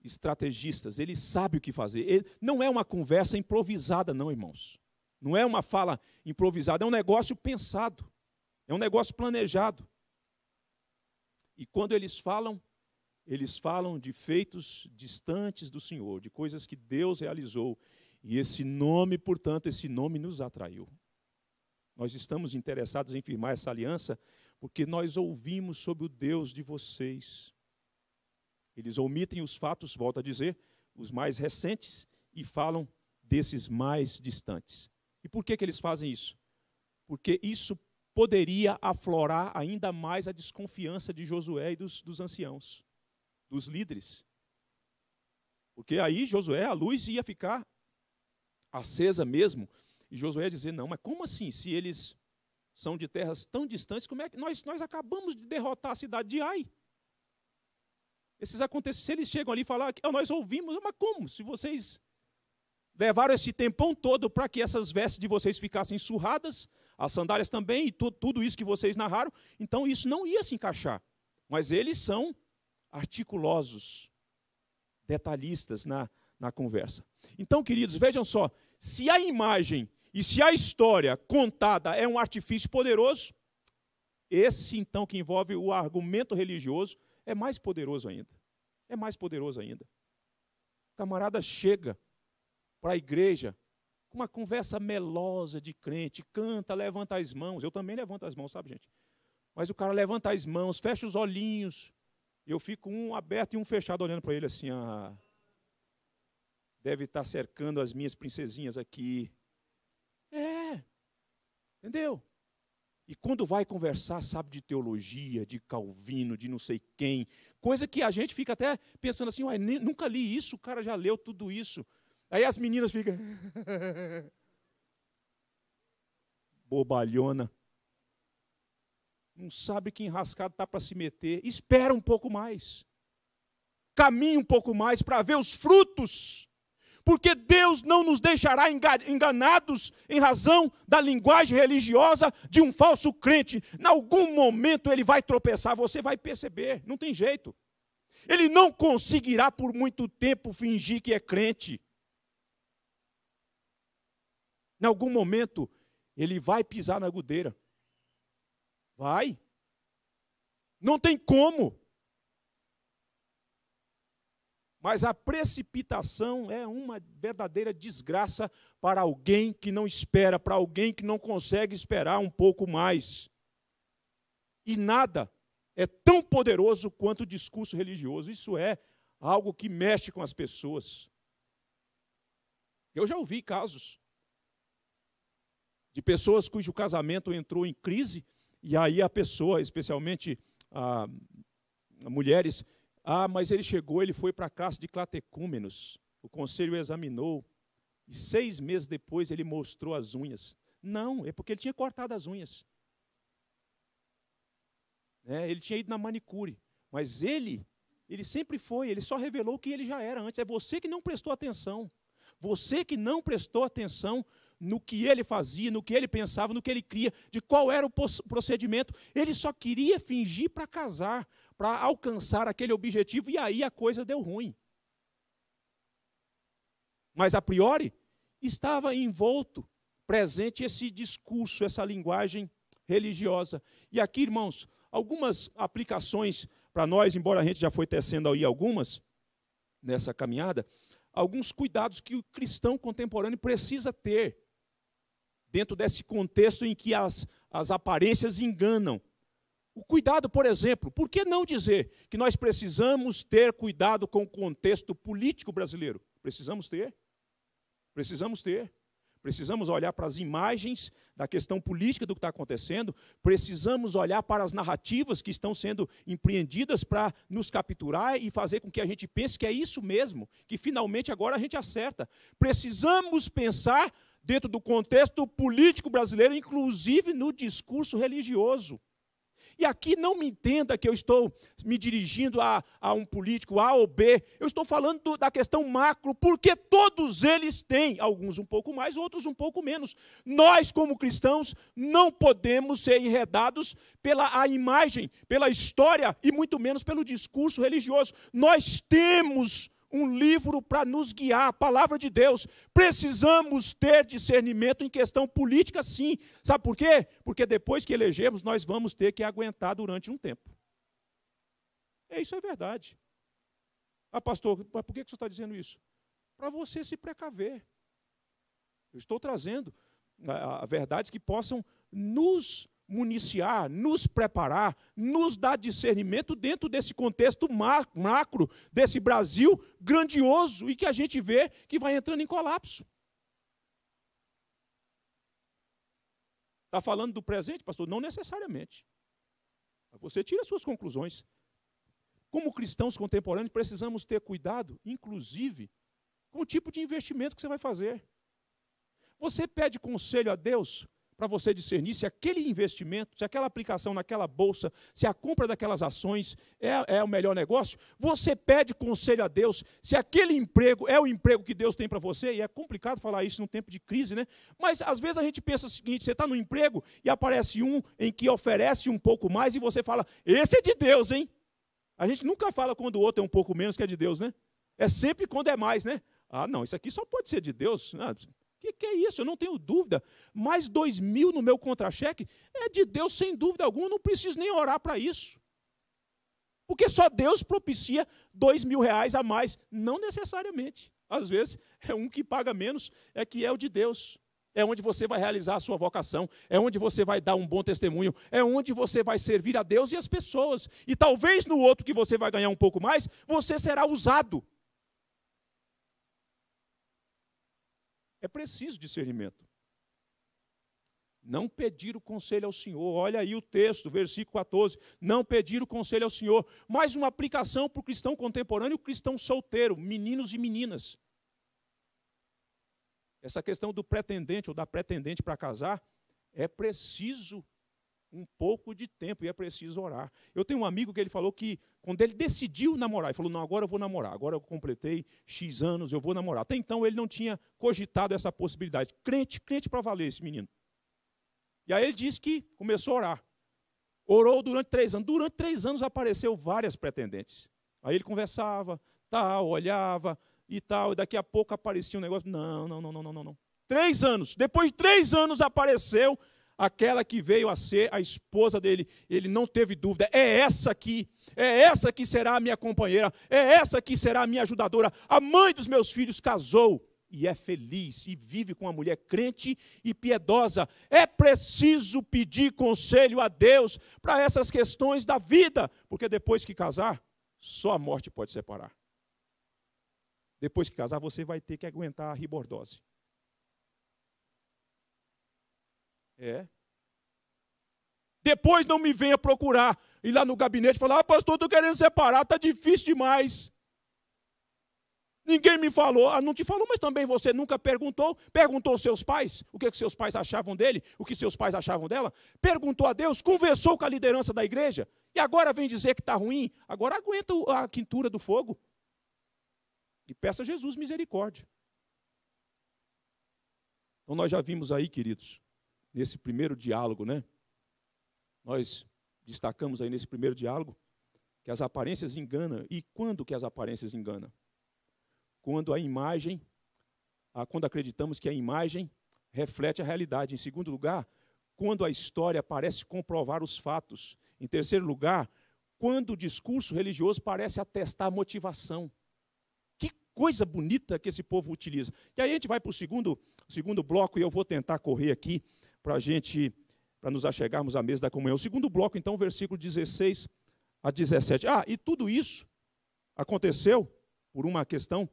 estrategistas, eles sabem o que fazer. Ele, não é uma conversa improvisada, não, irmãos. Não é uma fala improvisada, é um negócio pensado, é um negócio planejado. E quando eles falam, eles falam de feitos distantes do Senhor, de coisas que Deus realizou e esse nome, portanto, esse nome nos atraiu. Nós estamos interessados em firmar essa aliança porque nós ouvimos sobre o Deus de vocês. Eles omitem os fatos, volta a dizer, os mais recentes, e falam desses mais distantes. E por que, que eles fazem isso? Porque isso poderia aflorar ainda mais a desconfiança de Josué e dos, dos anciãos, dos líderes. Porque aí Josué, a luz, ia ficar acesa mesmo. E Josué dizer: não, mas como assim? Se eles são de terras tão distantes, como é que nós, nós acabamos de derrotar a cidade de Ai? Esses acontecimentos, se eles chegam ali e falar, nós ouvimos, mas como? Se vocês levaram esse tempão todo para que essas vestes de vocês ficassem surradas, as sandálias também, e tu, tudo isso que vocês narraram, então isso não ia se encaixar. Mas eles são articulosos, detalhistas na na conversa. Então, queridos, vejam só: se a imagem e se a história contada é um artifício poderoso, esse então que envolve o argumento religioso é mais poderoso ainda. É mais poderoso ainda. O camarada chega para a igreja com uma conversa melosa de crente, canta, levanta as mãos. Eu também levanto as mãos, sabe, gente? Mas o cara levanta as mãos, fecha os olhinhos. Eu fico um aberto e um fechado olhando para ele assim, ah, deve estar cercando as minhas princesinhas aqui. É, entendeu? E quando vai conversar, sabe de teologia, de Calvino, de não sei quem, coisa que a gente fica até pensando assim, uai, nunca li isso, o cara já leu tudo isso. Aí as meninas ficam. (laughs) Bobalhona. Não sabe que enrascado está para se meter. Espera um pouco mais. Caminhe um pouco mais para ver os frutos porque Deus não nos deixará enganados em razão da linguagem religiosa de um falso crente. Em algum momento ele vai tropeçar, você vai perceber, não tem jeito. Ele não conseguirá por muito tempo fingir que é crente. Em algum momento ele vai pisar na gudeira. Vai. Não tem como. Mas a precipitação é uma verdadeira desgraça para alguém que não espera, para alguém que não consegue esperar um pouco mais. E nada é tão poderoso quanto o discurso religioso. Isso é algo que mexe com as pessoas. Eu já ouvi casos de pessoas cujo casamento entrou em crise, e aí a pessoa, especialmente a, ah, mulheres, ah, mas ele chegou, ele foi para a casa de Clatecúmenos. O conselho examinou. E seis meses depois ele mostrou as unhas. Não, é porque ele tinha cortado as unhas. É, ele tinha ido na manicure. Mas ele, ele sempre foi, ele só revelou que ele já era antes. É você que não prestou atenção. Você que não prestou atenção no que ele fazia, no que ele pensava, no que ele cria, de qual era o procedimento. Ele só queria fingir para casar, para alcançar aquele objetivo, e aí a coisa deu ruim. Mas a priori, estava envolto, presente esse discurso, essa linguagem religiosa. E aqui, irmãos, algumas aplicações para nós, embora a gente já foi tecendo aí algumas nessa caminhada, alguns cuidados que o cristão contemporâneo precisa ter dentro desse contexto em que as, as aparências enganam. O cuidado, por exemplo, por que não dizer que nós precisamos ter cuidado com o contexto político brasileiro? Precisamos ter. Precisamos ter. Precisamos olhar para as imagens da questão política do que está acontecendo, precisamos olhar para as narrativas que estão sendo empreendidas para nos capturar e fazer com que a gente pense que é isso mesmo, que finalmente agora a gente acerta. Precisamos pensar dentro do contexto político brasileiro, inclusive no discurso religioso. E aqui não me entenda que eu estou me dirigindo a, a um político A ou B. Eu estou falando do, da questão macro, porque todos eles têm, alguns um pouco mais, outros um pouco menos. Nós, como cristãos, não podemos ser enredados pela a imagem, pela história e muito menos pelo discurso religioso. Nós temos um livro para nos guiar, a palavra de Deus. Precisamos ter discernimento em questão política, sim. Sabe por quê? Porque depois que elegermos, nós vamos ter que aguentar durante um tempo. É isso, é verdade. Ah, pastor, mas por que você está dizendo isso? Para você se precaver. Eu estou trazendo a, ah, a, ah, verdades que possam nos municiar, nos preparar, nos dar discernimento dentro desse contexto macro, desse Brasil grandioso e que a gente vê que vai entrando em colapso. Está falando do presente, pastor? Não necessariamente. Você tira suas conclusões. Como cristãos contemporâneos, precisamos ter cuidado, inclusive, com o tipo de investimento que você vai fazer. Você pede conselho a Deus para você discernir se aquele investimento, se aquela aplicação naquela bolsa, se a compra daquelas ações é, é o melhor negócio. Você pede conselho a Deus se aquele emprego é o emprego que Deus tem para você, e é complicado falar isso num tempo de crise, né? Mas às vezes a gente pensa o seguinte: você está no emprego e aparece um em que oferece um pouco mais e você fala, esse é de Deus, hein? A gente nunca fala quando o outro é um pouco menos que é de Deus, né? É sempre quando é mais, né? Ah, não, isso aqui só pode ser de Deus. Ah, que, que é isso? Eu não tenho dúvida. Mais dois mil no meu contra-cheque é de Deus, sem dúvida alguma, não preciso nem orar para isso. Porque só Deus propicia dois mil reais a mais. Não necessariamente. Às vezes, (laughs) é um que paga menos, é que é o de Deus. É onde você vai realizar a sua vocação, é onde você vai dar um bom testemunho, é onde você vai servir a Deus e as pessoas. E talvez no outro que você vai ganhar um pouco mais, você será usado É preciso discernimento. Não pedir o conselho ao Senhor. Olha aí o texto, versículo 14. Não pedir o conselho ao Senhor. Mais uma aplicação para o cristão contemporâneo e o cristão solteiro, meninos e meninas. Essa questão do pretendente ou da pretendente para casar, é preciso um pouco de tempo e é preciso orar. Eu tenho um amigo que ele falou que quando ele decidiu namorar, ele falou: "Não, agora eu vou namorar. Agora eu completei X anos, eu vou namorar". Até então ele não tinha cogitado essa possibilidade. Crente, crente para valer esse menino. E aí ele disse que começou a orar. Orou durante três anos. Durante três anos apareceu várias pretendentes. Aí ele conversava, tal, olhava e tal. E daqui a pouco aparecia um negócio. Não, não, não, não, não, não. Três anos. Depois de três anos apareceu aquela que veio a ser a esposa dele. Ele não teve dúvida. É essa aqui. É essa que será a minha companheira. É essa que será a minha ajudadora. A mãe dos meus filhos casou e é feliz e vive com uma mulher crente e piedosa. É preciso pedir conselho a Deus para essas questões da vida, porque depois que casar, só a morte pode separar. Depois que casar, você vai ter que aguentar a ribordose. É. Depois não me venha procurar e lá no gabinete falar: ah, pastor, estou querendo separar, está difícil demais. Ninguém me falou, ah, não te falou, mas também você nunca perguntou. Perguntou aos seus pais o que, que seus pais achavam dele, o que seus pais achavam dela. Perguntou a Deus, conversou com a liderança da igreja e agora vem dizer que está ruim. Agora aguenta a quintura do fogo e peça a Jesus misericórdia. Então nós já vimos aí, queridos, nesse primeiro diálogo, né? Nós destacamos aí nesse primeiro diálogo que as aparências enganam. E quando que as aparências enganam? Quando a imagem, quando acreditamos que a imagem reflete a realidade. Em segundo lugar, quando a história parece comprovar os fatos. Em terceiro lugar, quando o discurso religioso parece atestar a motivação. Que coisa bonita que esse povo utiliza. E aí a gente vai para o segundo, segundo bloco e eu vou tentar correr aqui para a gente, para nos achegarmos à mesa da comunhão. O segundo bloco, então, versículo 16 a 17. Ah, e tudo isso aconteceu por uma questão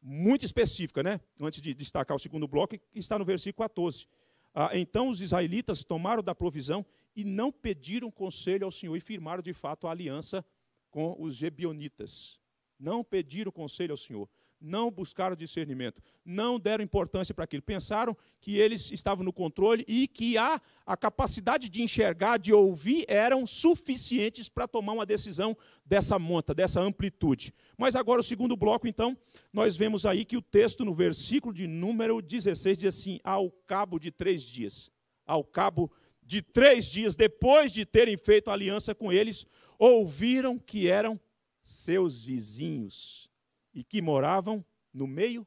muito específica, né? Antes de destacar o segundo bloco, que está no versículo 14. Ah, então os israelitas tomaram da provisão e não pediram conselho ao Senhor e firmaram de fato a aliança com os gebionitas. Não pediram conselho ao Senhor não buscaram discernimento, não deram importância para aquilo. Pensaram que eles estavam no controle e que a, a capacidade de enxergar, de ouvir, eram suficientes para tomar uma decisão dessa monta, dessa amplitude. Mas agora, o segundo bloco, então, nós vemos aí que o texto, no versículo de número 16, diz assim: ao cabo de três dias. Ao cabo de três dias, depois de terem feito aliança com eles, ouviram que eram seus vizinhos e que moravam no meio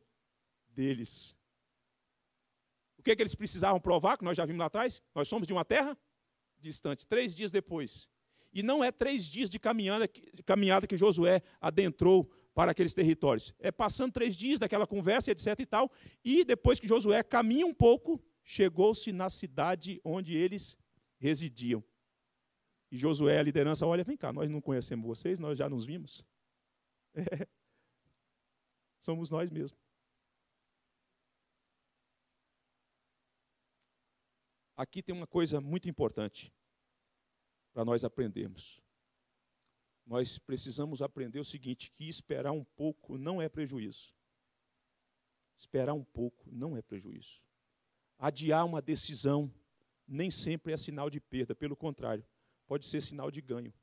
deles. O que, é que eles precisavam provar, que nós já vimos lá atrás? Nós somos de uma terra distante, três dias depois. E não é três dias de caminhada, de caminhada que Josué adentrou para aqueles territórios. É passando três dias daquela conversa, etc. e tal. E depois que Josué caminha um pouco, chegou-se na cidade onde eles residiam. E Josué, a liderança, olha, vem cá, nós não conhecemos vocês, nós já nos vimos. (laughs) É somos nós mesmos. Aqui tem uma coisa muito importante para nós aprendermos. Nós precisamos aprender o seguinte: que esperar um pouco não é prejuízo. Esperar um pouco não é prejuízo. Adiar uma decisão nem sempre é sinal de perda, pelo contrário, pode ser sinal de ganho.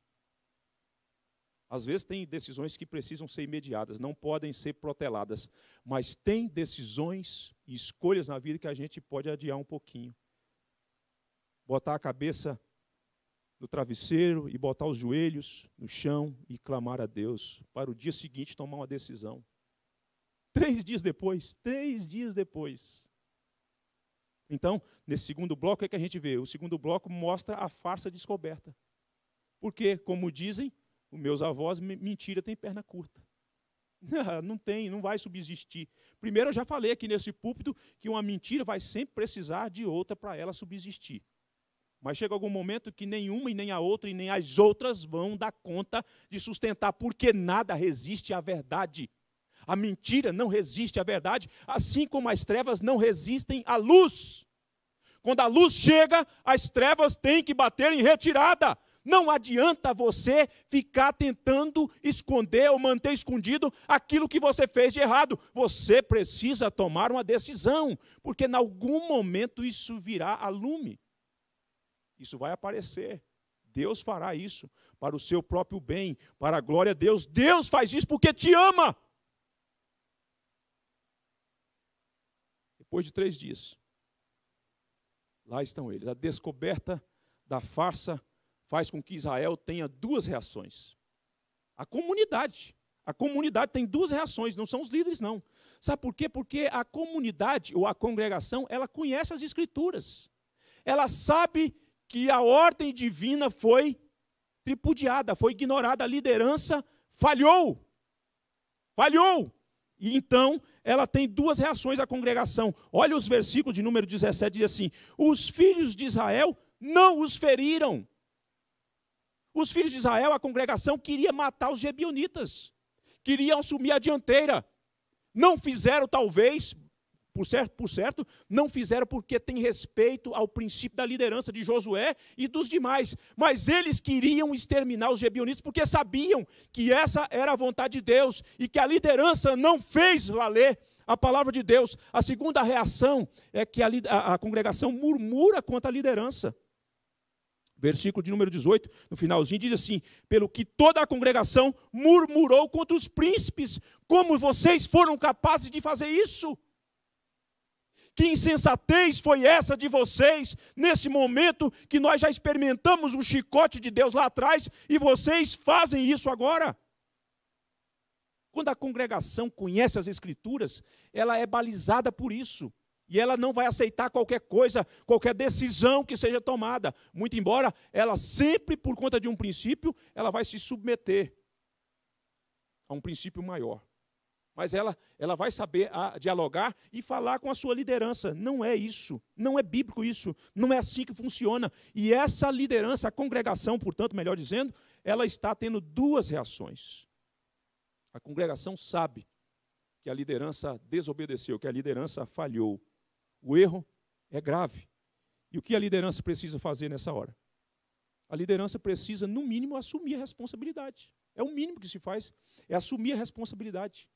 Às vezes tem decisões que precisam ser imediatas, não podem ser proteladas, mas tem decisões e escolhas na vida que a gente pode adiar um pouquinho. Botar a cabeça no travesseiro e botar os joelhos no chão e clamar a Deus para o dia seguinte tomar uma decisão. Três dias depois, três dias depois. Então, nesse segundo bloco, o é que a gente vê? O segundo bloco mostra a farsa descoberta. Porque, como dizem, os meus avós, mentira, tem perna curta. (laughs) Ah, não tem, não vai subsistir. Primeiro, eu já falei aqui nesse púlpito que uma mentira vai sempre precisar de outra para ela subsistir. Mas chega algum momento que nenhuma e nem a outra e nem as outras vão dar conta de sustentar, porque nada resiste à verdade. A mentira não resiste à verdade, assim como as trevas não resistem à luz. Quando a luz chega, as trevas têm que bater em retirada. Não adianta você ficar tentando esconder ou manter escondido aquilo que você fez de errado. Você precisa tomar uma decisão, porque em algum momento isso virá a lume. Isso vai aparecer. Deus fará isso para o seu próprio bem, para a glória de Deus. Deus faz isso porque te ama. Depois de três dias, lá estão eles, a descoberta da farsa faz com que Israel tenha duas reações. A comunidade. A comunidade tem duas reações, não são os líderes, não. Sabe por quê? Porque a comunidade ou a congregação, ela conhece as escrituras. Ela sabe que a ordem divina foi tripudiada, foi ignorada, a liderança falhou. Falhou. E então ela tem duas reações à congregação. Olha os versículos de número 17, diz assim: Os filhos de Israel não os feriram, os filhos de Israel, a congregação, queria matar os gebionitas, queriam assumir a dianteira. Não fizeram, talvez, por certo, por certo, não fizeram porque tem respeito ao princípio da liderança de Josué e dos demais. Mas eles queriam exterminar os gebionitas porque sabiam que essa era a vontade de Deus e que a liderança não fez valer a palavra de Deus. A segunda reação é que a, a, a congregação murmura contra a liderança versículo de número 18, no finalzinho, diz assim: Pelo que toda a congregação murmurou contra os príncipes, como vocês foram capazes de fazer isso? Que insensatez foi essa de vocês, nesse momento que nós já experimentamos um chicote de Deus lá atrás e vocês fazem isso agora? Quando a congregação conhece as Escrituras, ela é balizada por isso. E ela não vai aceitar qualquer coisa, qualquer decisão que seja tomada. Muito embora ela sempre, por conta de um princípio, ela vai se submeter a um princípio maior. Mas ela, ela vai saber a, ah, dialogar e falar com a sua liderança. Não é isso. Não é bíblico isso. Não é assim que funciona. E essa liderança, a congregação, portanto, melhor dizendo, ela está tendo duas reações. A congregação sabe que a liderança desobedeceu, que a liderança falhou. O erro é grave. E o que a liderança precisa fazer nessa hora? A liderança precisa, no mínimo, assumir a responsabilidade. É o mínimo que se faz, é assumir a responsabilidade.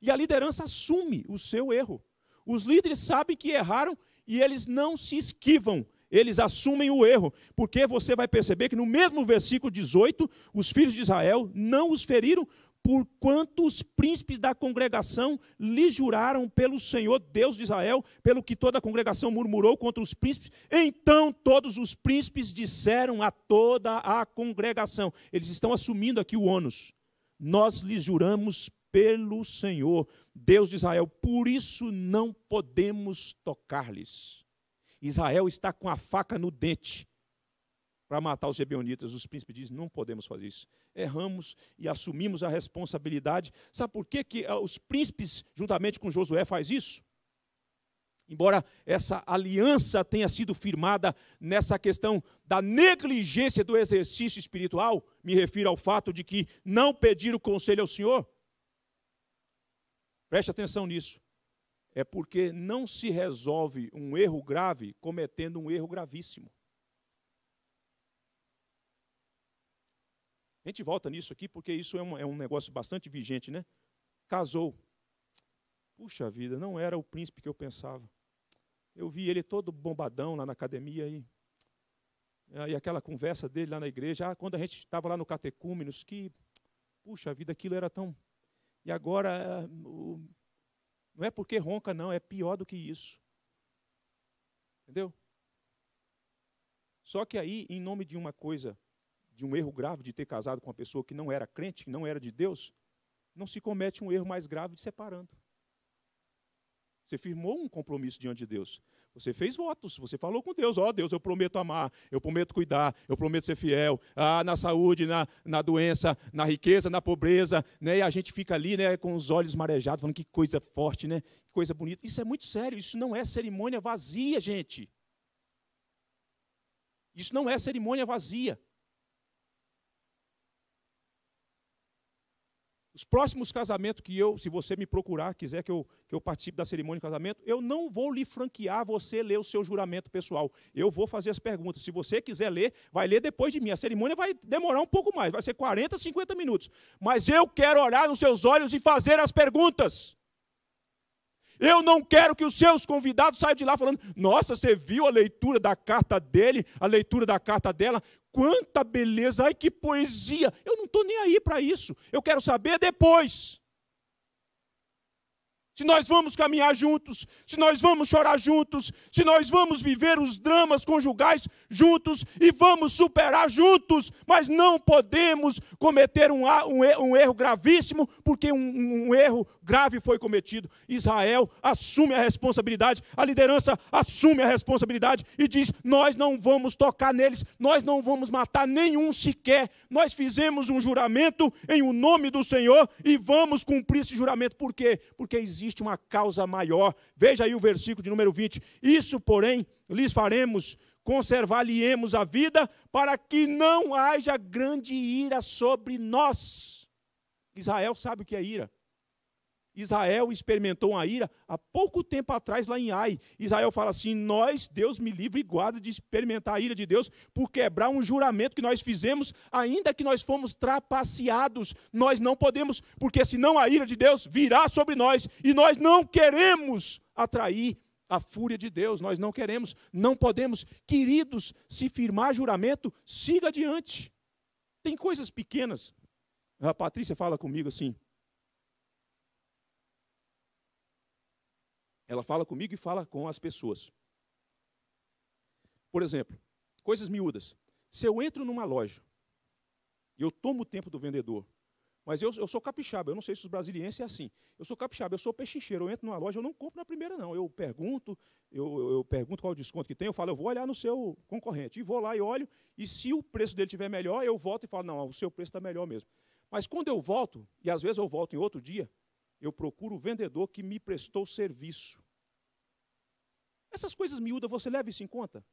E a liderança assume o seu erro. Os líderes sabem que erraram e eles não se esquivam, eles assumem o erro, porque você vai perceber que no mesmo versículo 18, os filhos de Israel não os feriram porquanto os príncipes da congregação lhe juraram pelo Senhor Deus de Israel, pelo que toda a congregação murmurou contra os príncipes. Então todos os príncipes disseram a toda a congregação: eles estão assumindo aqui o ônus. Nós lhes juramos pelo Senhor Deus de Israel, por isso não podemos tocar-lhes. Israel está com a faca no dente, para matar os Gebeonitas. Os príncipes dizem: não podemos fazer isso. Erramos e assumimos a responsabilidade. Sabe por que, que eh, os príncipes, juntamente com Josué, faz isso? Embora essa aliança tenha sido firmada nessa questão da negligência do exercício espiritual, me refiro ao fato de que não pedir o conselho ao Senhor. Preste atenção nisso. É porque não se resolve um erro grave cometendo um erro gravíssimo. A gente volta nisso aqui porque isso é um, é um negócio bastante vigente, né? Casou. Puxa vida, não era o príncipe que eu pensava. Eu vi ele todo bombadão lá na academia e, e aquela conversa dele lá na igreja. Ah, quando a gente estava lá no catecúmenos, que, puxa vida, aquilo era tão. E agora, ah, o... não é porque ronca, não, é pior do que isso. Entendeu? Só que aí, em nome de uma coisa de um erro grave de ter casado com uma pessoa que não era crente, que não era de Deus, não se comete um erro mais grave de separando. Você firmou um compromisso diante de Deus. Você fez votos, você falou com Deus, ó oh, Deus, eu prometo amar, eu prometo cuidar, eu prometo ser fiel, ah, na saúde, na, na doença, na riqueza, na pobreza, né? E a gente fica ali, né, com os olhos marejados, falando que coisa forte, né? Que coisa bonita. Isso é muito sério, isso não é cerimônia vazia, gente. Isso não é cerimônia vazia. Os próximos casamentos que eu, se você me procurar, quiser que eu, que eu participe da cerimônia de casamento, eu não vou lhe franquear você ler o seu juramento pessoal. Eu vou fazer as perguntas. Se você quiser ler, vai ler depois de mim. A cerimônia vai demorar um pouco mais, vai ser 40, 50 minutos. Mas eu quero olhar nos seus olhos e fazer as perguntas. Eu não quero que os seus convidados saiam de lá falando: nossa, você viu a leitura da carta dele, a leitura da carta dela? Quanta beleza, ai que poesia! Eu não estou nem aí para isso. Eu quero saber depois. Se nós vamos caminhar juntos, se nós vamos chorar juntos, se nós vamos viver os dramas conjugais juntos e vamos superar juntos, mas não podemos cometer um, um, um erro gravíssimo, porque um, um erro grave foi cometido. Israel assume a responsabilidade, a liderança assume a responsabilidade e diz: Nós não vamos tocar neles, nós não vamos matar nenhum sequer. Nós fizemos um juramento em o um nome do Senhor e vamos cumprir esse juramento. Por quê? Porque existe uma causa maior. Veja aí o versículo de número 20. Isso, porém, lhes faremos conservar-lhe-emos a vida, para que não haja grande ira sobre nós. Israel sabe o que é ira. Israel experimentou uma ira há pouco tempo atrás lá em Ai. Israel fala assim: Nós, Deus me livre e guarda de experimentar a ira de Deus por quebrar um juramento que nós fizemos, ainda que nós fomos trapaceados. Nós não podemos, porque senão a ira de Deus virá sobre nós e nós não queremos atrair a fúria de Deus. Nós não queremos, não podemos. Queridos, se firmar juramento, siga adiante. Tem coisas pequenas. A Patrícia fala comigo assim: Ela fala comigo e fala com as pessoas. Por exemplo, coisas miúdas. Se eu entro numa loja e eu tomo o tempo do vendedor, mas eu, eu sou capixaba, eu não sei se os brasileiros é assim. Eu sou capixaba, eu sou pechincheiro, eu entro numa loja, eu não compro na primeira, não. Eu pergunto, eu, eu pergunto qual o desconto que tem, eu falo, eu vou olhar no seu concorrente. E vou lá e olho, e se o preço dele estiver melhor, eu volto e falo, não, o seu preço está melhor mesmo. Mas quando eu volto, e às vezes eu volto em outro dia, eu procuro o vendedor que me prestou serviço. Essas coisas miúdas, você leva isso em conta?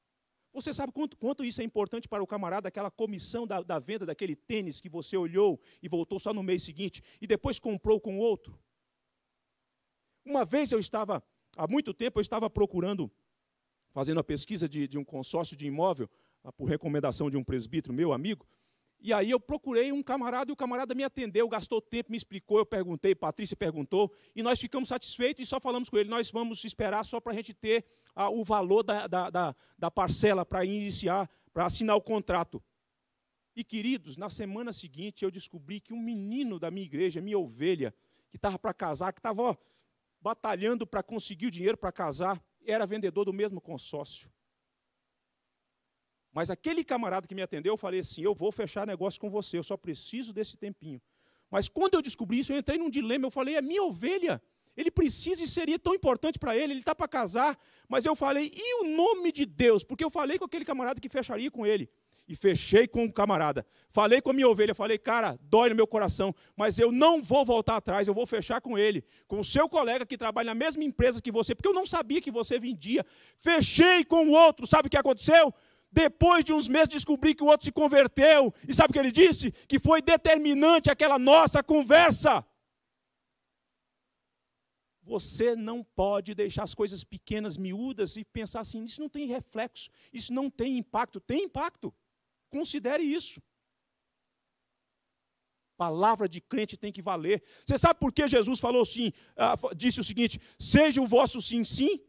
Você sabe quanto, quanto isso é importante para o camarada, aquela comissão da, da venda daquele tênis que você olhou e voltou só no mês seguinte e depois comprou com outro? Uma vez eu estava, há muito tempo, eu estava procurando, fazendo a pesquisa de, de um consórcio de imóvel, ah, por recomendação de um presbítero, meu amigo, e aí eu procurei um camarada e o camarada me atendeu, gastou tempo, me explicou, eu perguntei, Patrícia perguntou, e nós ficamos satisfeitos e só falamos com ele, nós vamos esperar só para a gente ter ah, o valor da, da, da, da parcela para iniciar, para assinar o contrato. E queridos, na semana seguinte eu descobri que um menino da minha igreja, minha ovelha, que estava para casar, que estava batalhando para conseguir o dinheiro para casar, era vendedor do mesmo consórcio. Mas aquele camarada que me atendeu, eu falei assim: eu vou fechar negócio com você, eu só preciso desse tempinho. Mas quando eu descobri isso, eu entrei num dilema. Eu falei: é minha ovelha. Ele precisa e seria tão importante para ele, ele está para casar. Mas eu falei: e o nome de Deus? Porque eu falei com aquele camarada que fecharia com ele. E fechei com o camarada. Falei com a minha ovelha, falei, cara, dói no meu coração, mas eu não vou voltar atrás, eu vou fechar com ele, com o seu colega que trabalha na mesma empresa que você, porque eu não sabia que você vendia. Fechei com o outro, sabe o que aconteceu? Depois de uns meses descobri que o outro se converteu. E sabe o que ele disse? Que foi determinante aquela nossa conversa. Você não pode deixar as coisas pequenas, miúdas e pensar assim: isso não tem reflexo, isso não tem impacto. Tem impacto. Considere isso. Palavra de crente tem que valer. Você sabe por que Jesus falou assim, ah, disse o seguinte: seja o vosso sim, sim,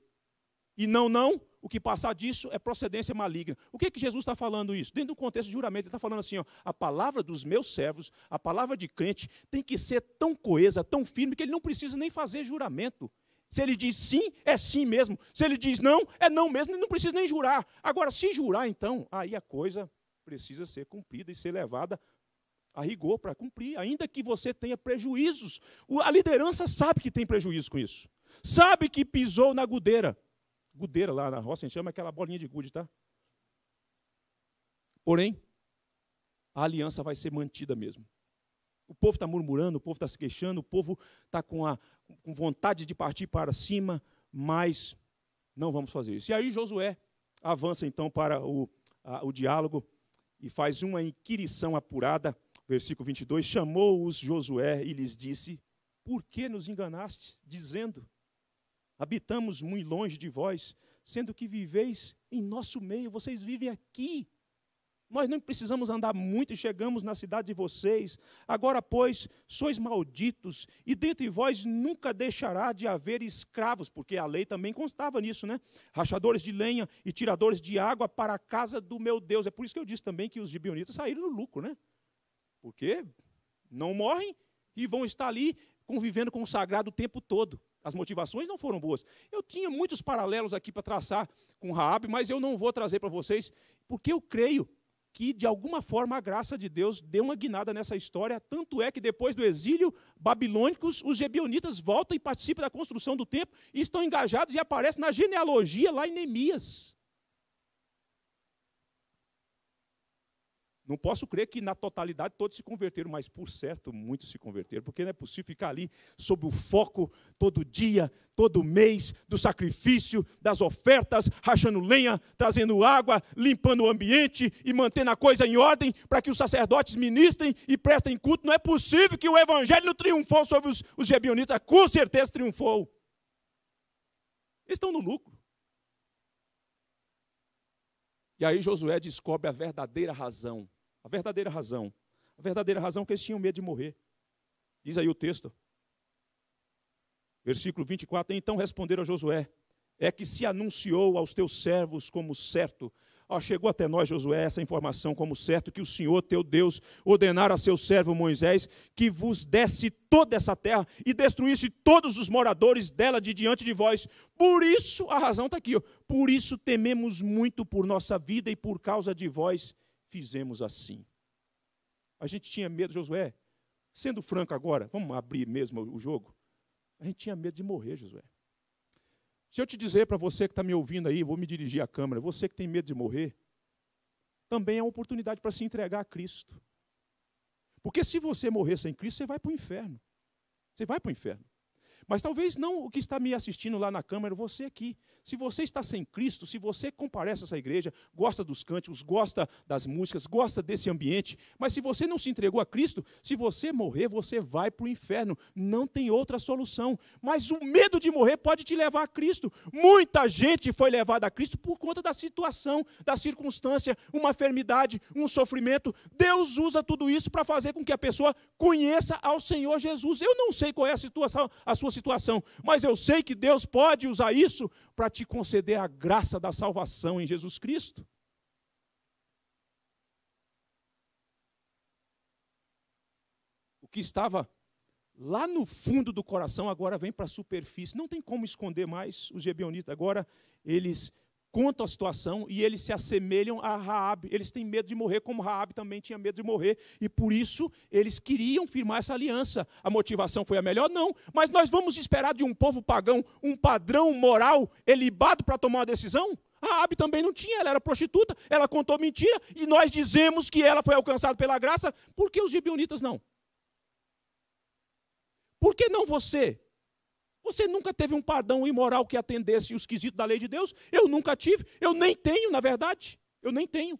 e não, não? O que passar disso é procedência maligna. O que, é que Jesus está falando isso? Dentro do contexto de juramento, ele está falando assim: ó, a palavra dos meus servos, a palavra de crente, tem que ser tão coesa, tão firme, que ele não precisa nem fazer juramento. Se ele diz sim, é sim mesmo. Se ele diz não, é não mesmo, ele não precisa nem jurar. Agora, se jurar, então, aí a coisa precisa ser cumprida e ser levada a rigor para cumprir, ainda que você tenha prejuízos. A liderança sabe que tem prejuízo com isso. Sabe que pisou na gudeira gudeira lá na roça, a gente chama aquela bolinha de gude, tá? Porém, a aliança vai ser mantida mesmo. O povo está murmurando, o povo está se queixando, o povo está com, a, com vontade de partir para cima, mas não vamos fazer isso. E aí Josué avança então para o, a, o diálogo e faz uma inquirição apurada. Versículo 22: Chamou-os Josué e lhes disse: Por que nos enganaste, dizendo: habitamos muito longe de vós, sendo que viveis em nosso meio, vocês vivem aqui. Nós não precisamos andar muito e chegamos na cidade de vocês. Agora, pois, sois malditos, e dentre vós nunca deixará de haver escravos, porque a lei também constava nisso, né? Rachadores de lenha e tiradores de água para a casa do meu Deus. É por isso que eu disse também que os gibionitas saíram no lucro, né? Porque não morrem e vão estar ali convivendo com o sagrado o tempo todo as motivações não foram boas. Eu tinha muitos paralelos aqui para traçar com Raab, mas eu não vou trazer para vocês, porque eu creio que, de alguma forma, a graça de Deus deu uma guinada nessa história. Tanto é que, depois do exílio babilônico, os gebionitas voltam e participam da construção do templo, e estão engajados e aparecem na genealogia lá em Neemias. Não posso crer que na totalidade todos se converteram, mas por certo muitos se converteram, porque não é possível ficar ali sob o foco todo dia, todo mês, do sacrifício, das ofertas, rachando lenha, trazendo água, limpando o ambiente e mantendo a coisa em ordem para que os sacerdotes ministrem e prestem culto. Não é possível que o evangelho triunfou sobre os, os gebionitas, com certeza triunfou. Eles estão no lucro. E aí Josué descobre a verdadeira razão a verdadeira razão. A verdadeira razão é que eles tinham medo de morrer. Diz aí o texto. Versículo 24: Então responderam a Josué: É que se anunciou aos teus servos como certo. Ó, chegou até nós, Josué, essa informação como certo que o Senhor teu Deus ordenara a seu servo Moisés que vos desse toda essa terra e destruísse todos os moradores dela de diante de vós. Por isso, a razão está aqui, ó, por isso tememos muito por nossa vida e por causa de vós fizemos assim. A gente tinha medo, Josué, sendo franco agora, vamos abrir mesmo o jogo. A gente tinha medo de morrer, Josué. Se eu te dizer para você que está me ouvindo aí, vou me dirigir à câmera, você que tem medo de morrer, também é uma oportunidade para se entregar a Cristo. Porque se você morrer sem Cristo, você vai para o inferno. Você vai para o inferno. Mas talvez não o que está me assistindo lá na câmera, você aqui. Se você está sem Cristo, se você comparece a essa igreja, gosta dos cânticos, gosta das músicas, gosta desse ambiente, mas se você não se entregou a Cristo, se você morrer, você vai para o inferno. Não tem outra solução. Mas o medo de morrer pode te levar a Cristo. Muita gente foi levada a Cristo por conta da situação, da circunstância, uma enfermidade, um sofrimento. Deus usa tudo isso para fazer com que a pessoa conheça ao Senhor Jesus. Eu não sei qual é a, situação, a sua situação situação, mas eu sei que Deus pode usar isso para te conceder a graça da salvação em Jesus Cristo. O que estava lá no fundo do coração agora vem para a superfície. Não tem como esconder mais os gebionitas. Agora eles contam a situação e eles se assemelham a Raab. Eles têm medo de morrer, como Raab também tinha medo de morrer. E por isso eles queriam firmar essa aliança. A motivação foi a melhor? Não. Mas nós vamos esperar de um povo pagão um padrão moral elibado para tomar uma decisão? Raab também não tinha, ela era prostituta, ela contou mentira, e nós dizemos que ela foi alcançada pela graça, por que os gibionitas não? Por que não você? Você nunca teve um padrão imoral que atendesse os quesitos da lei de Deus? Eu nunca tive, eu nem tenho, na verdade. Eu nem tenho.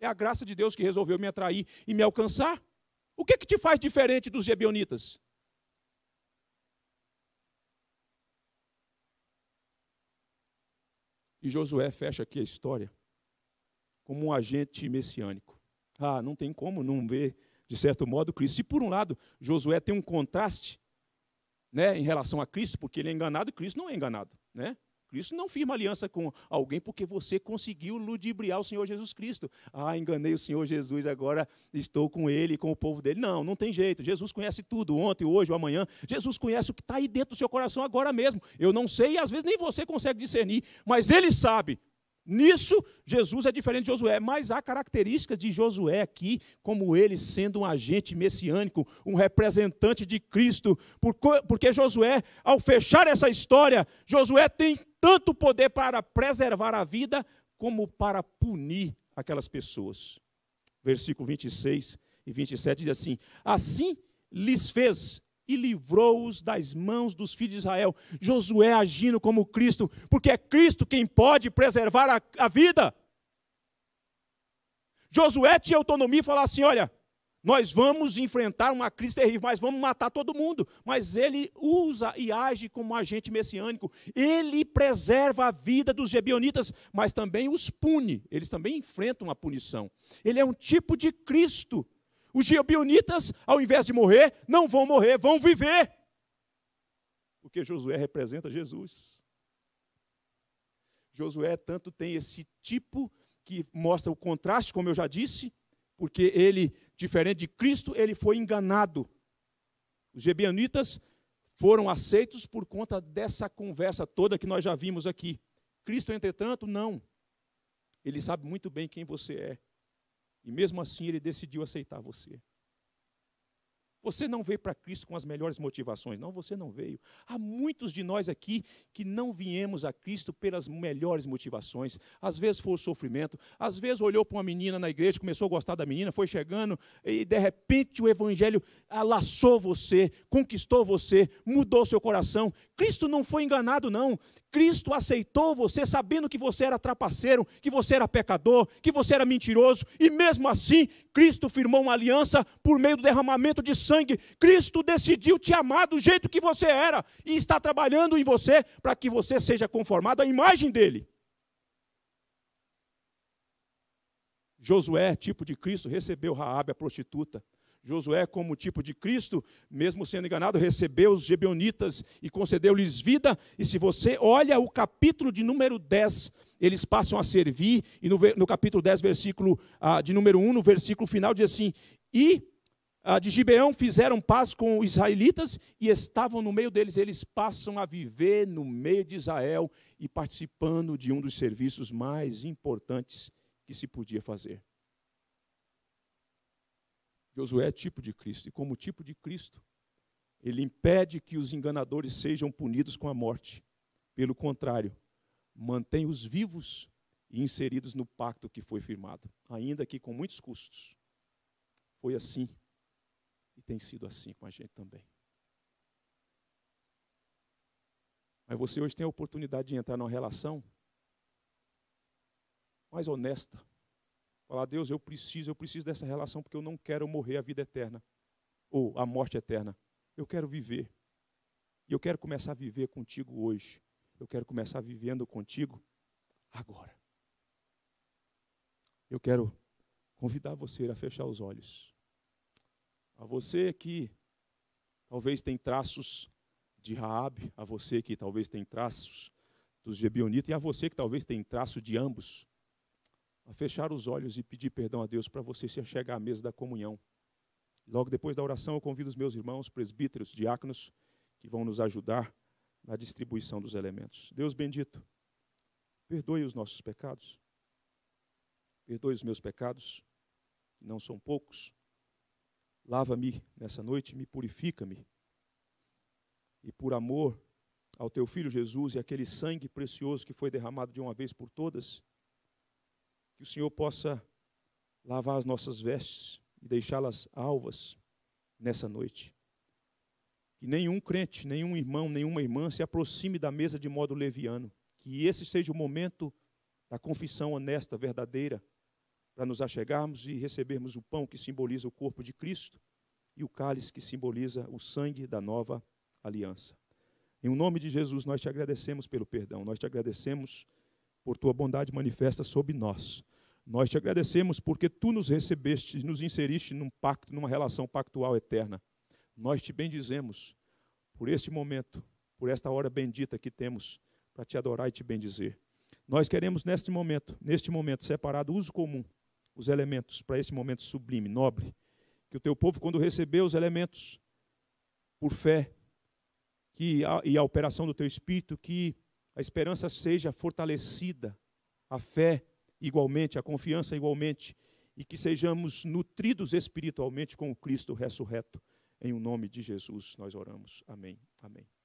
É a graça de Deus que resolveu me atrair e me alcançar. O que, é que te faz diferente dos gebionitas? E Josué fecha aqui a história como um agente messiânico. Ah, não tem como não ver, de certo modo, Cristo. Se por um lado Josué tem um contraste né, em relação a Cristo, porque ele é enganado e Cristo não é enganado. Né? Cristo não firma aliança com alguém porque você conseguiu ludibriar o Senhor Jesus Cristo. Ah, enganei o Senhor Jesus, agora estou com ele, com o povo dele. Não, não tem jeito. Jesus conhece tudo, ontem, hoje, amanhã. Jesus conhece o que está aí dentro do seu coração agora mesmo. Eu não sei e às vezes nem você consegue discernir, mas ele sabe. Nisso, Jesus é diferente de Josué, mas há características de Josué aqui, como ele sendo um agente messiânico, um representante de Cristo, porque Josué, ao fechar essa história, Josué tem tanto poder para preservar a vida, como para punir aquelas pessoas. Versículo 26 e 27 diz assim: Assim lhes fez e livrou-os das mãos dos filhos de Israel. Josué agindo como Cristo, porque é Cristo quem pode preservar a, a vida. Josué tinha autonomia e falar assim: olha, nós vamos enfrentar uma crise terrível, mas vamos matar todo mundo. Mas ele usa e age como agente messiânico. Ele preserva a vida dos gebionitas, mas também os pune. Eles também enfrentam a punição. Ele é um tipo de Cristo os gibeonitas, ao invés de morrer, não vão morrer, vão viver. Porque Josué representa Jesus. Josué tanto tem esse tipo que mostra o contraste, como eu já disse, porque ele, diferente de Cristo, ele foi enganado. Os gibeonitas foram aceitos por conta dessa conversa toda que nós já vimos aqui. Cristo, entretanto, não. Ele sabe muito bem quem você é. E mesmo assim ele decidiu aceitar você. Você não veio para Cristo com as melhores motivações. Não, você não veio. Há muitos de nós aqui que não viemos a Cristo pelas melhores motivações. Às vezes foi o sofrimento, às vezes olhou para uma menina na igreja, começou a gostar da menina, foi chegando e de repente o evangelho alaçou você, conquistou você, mudou seu coração. Cristo não foi enganado não. Cristo aceitou você sabendo que você era trapaceiro, que você era pecador, que você era mentiroso e mesmo assim Cristo firmou uma aliança por meio do derramamento de sangue sangue. Cristo decidiu te amar do jeito que você era e está trabalhando em você para que você seja conformado à imagem dele. Josué, é tipo de Cristo, recebeu Raabe, a prostituta. Josué, como tipo de Cristo, mesmo sendo enganado, recebeu os gebionitas e concedeu-lhes vida. E se você olha o capítulo de número 10, eles passam a servir, e no, no capítulo 10, versículo ah, de número 1, no versículo final, diz assim: E ah, de Gibeão fizeram paz com os israelitas e estavam no meio deles. Eles passam a viver no meio de Israel e participando de um dos serviços mais importantes que se podia fazer. Josué é tipo de Cristo, e como tipo de Cristo, ele impede que os enganadores sejam punidos com a morte. Pelo contrário, mantém os vivos e inseridos no pacto que foi firmado, ainda que com muitos custos. Foi assim e tem sido assim com a gente também. Mas você hoje tem a oportunidade de entrar numa relação mais honesta. Falar, Deus, eu preciso, eu preciso dessa relação porque eu não quero morrer a vida eterna ou a morte eterna. Eu quero viver. E eu quero começar a viver contigo hoje. Eu quero começar vivendo contigo agora. Eu quero convidar você a fechar os olhos. A você que talvez tem traços de Raabe, a você que talvez tem traços dos Gebionitas e a você que talvez tem traço de ambos, a fechar os olhos e pedir perdão a Deus para você se achegar à mesa da comunhão. Logo depois da oração, eu convido os meus irmãos, presbíteros, diáconos, que vão nos ajudar na distribuição dos elementos. Deus bendito, perdoe os nossos pecados, perdoe os meus pecados, que não são poucos. Lava-me nessa noite, me purifica-me. E por amor ao teu filho Jesus e aquele sangue precioso que foi derramado de uma vez por todas, que o Senhor possa lavar as nossas vestes e deixá-las alvas nessa noite. Que nenhum crente, nenhum irmão, nenhuma irmã se aproxime da mesa de modo leviano. Que esse seja o momento da confissão honesta, verdadeira, para nos achegarmos e recebermos o pão que simboliza o corpo de Cristo e o cálice que simboliza o sangue da nova aliança. Em nome de Jesus, nós te agradecemos pelo perdão, nós te agradecemos por tua bondade manifesta sobre nós. Nós te agradecemos porque tu nos recebeste, nos inseriste num pacto, numa relação pactual eterna. Nós te bendizemos por este momento, por esta hora bendita que temos para te adorar e te bendizer. Nós queremos neste momento, neste momento separado uso comum, os elementos para esse momento sublime, nobre, que o teu povo, quando recebeu os elementos por fé, que e a operação do teu espírito, que a esperança seja fortalecida, a fé igualmente, a confiança igualmente, e que sejamos nutridos espiritualmente com o Cristo ressurreto. Em o nome de Jesus nós oramos. Amém. Amém.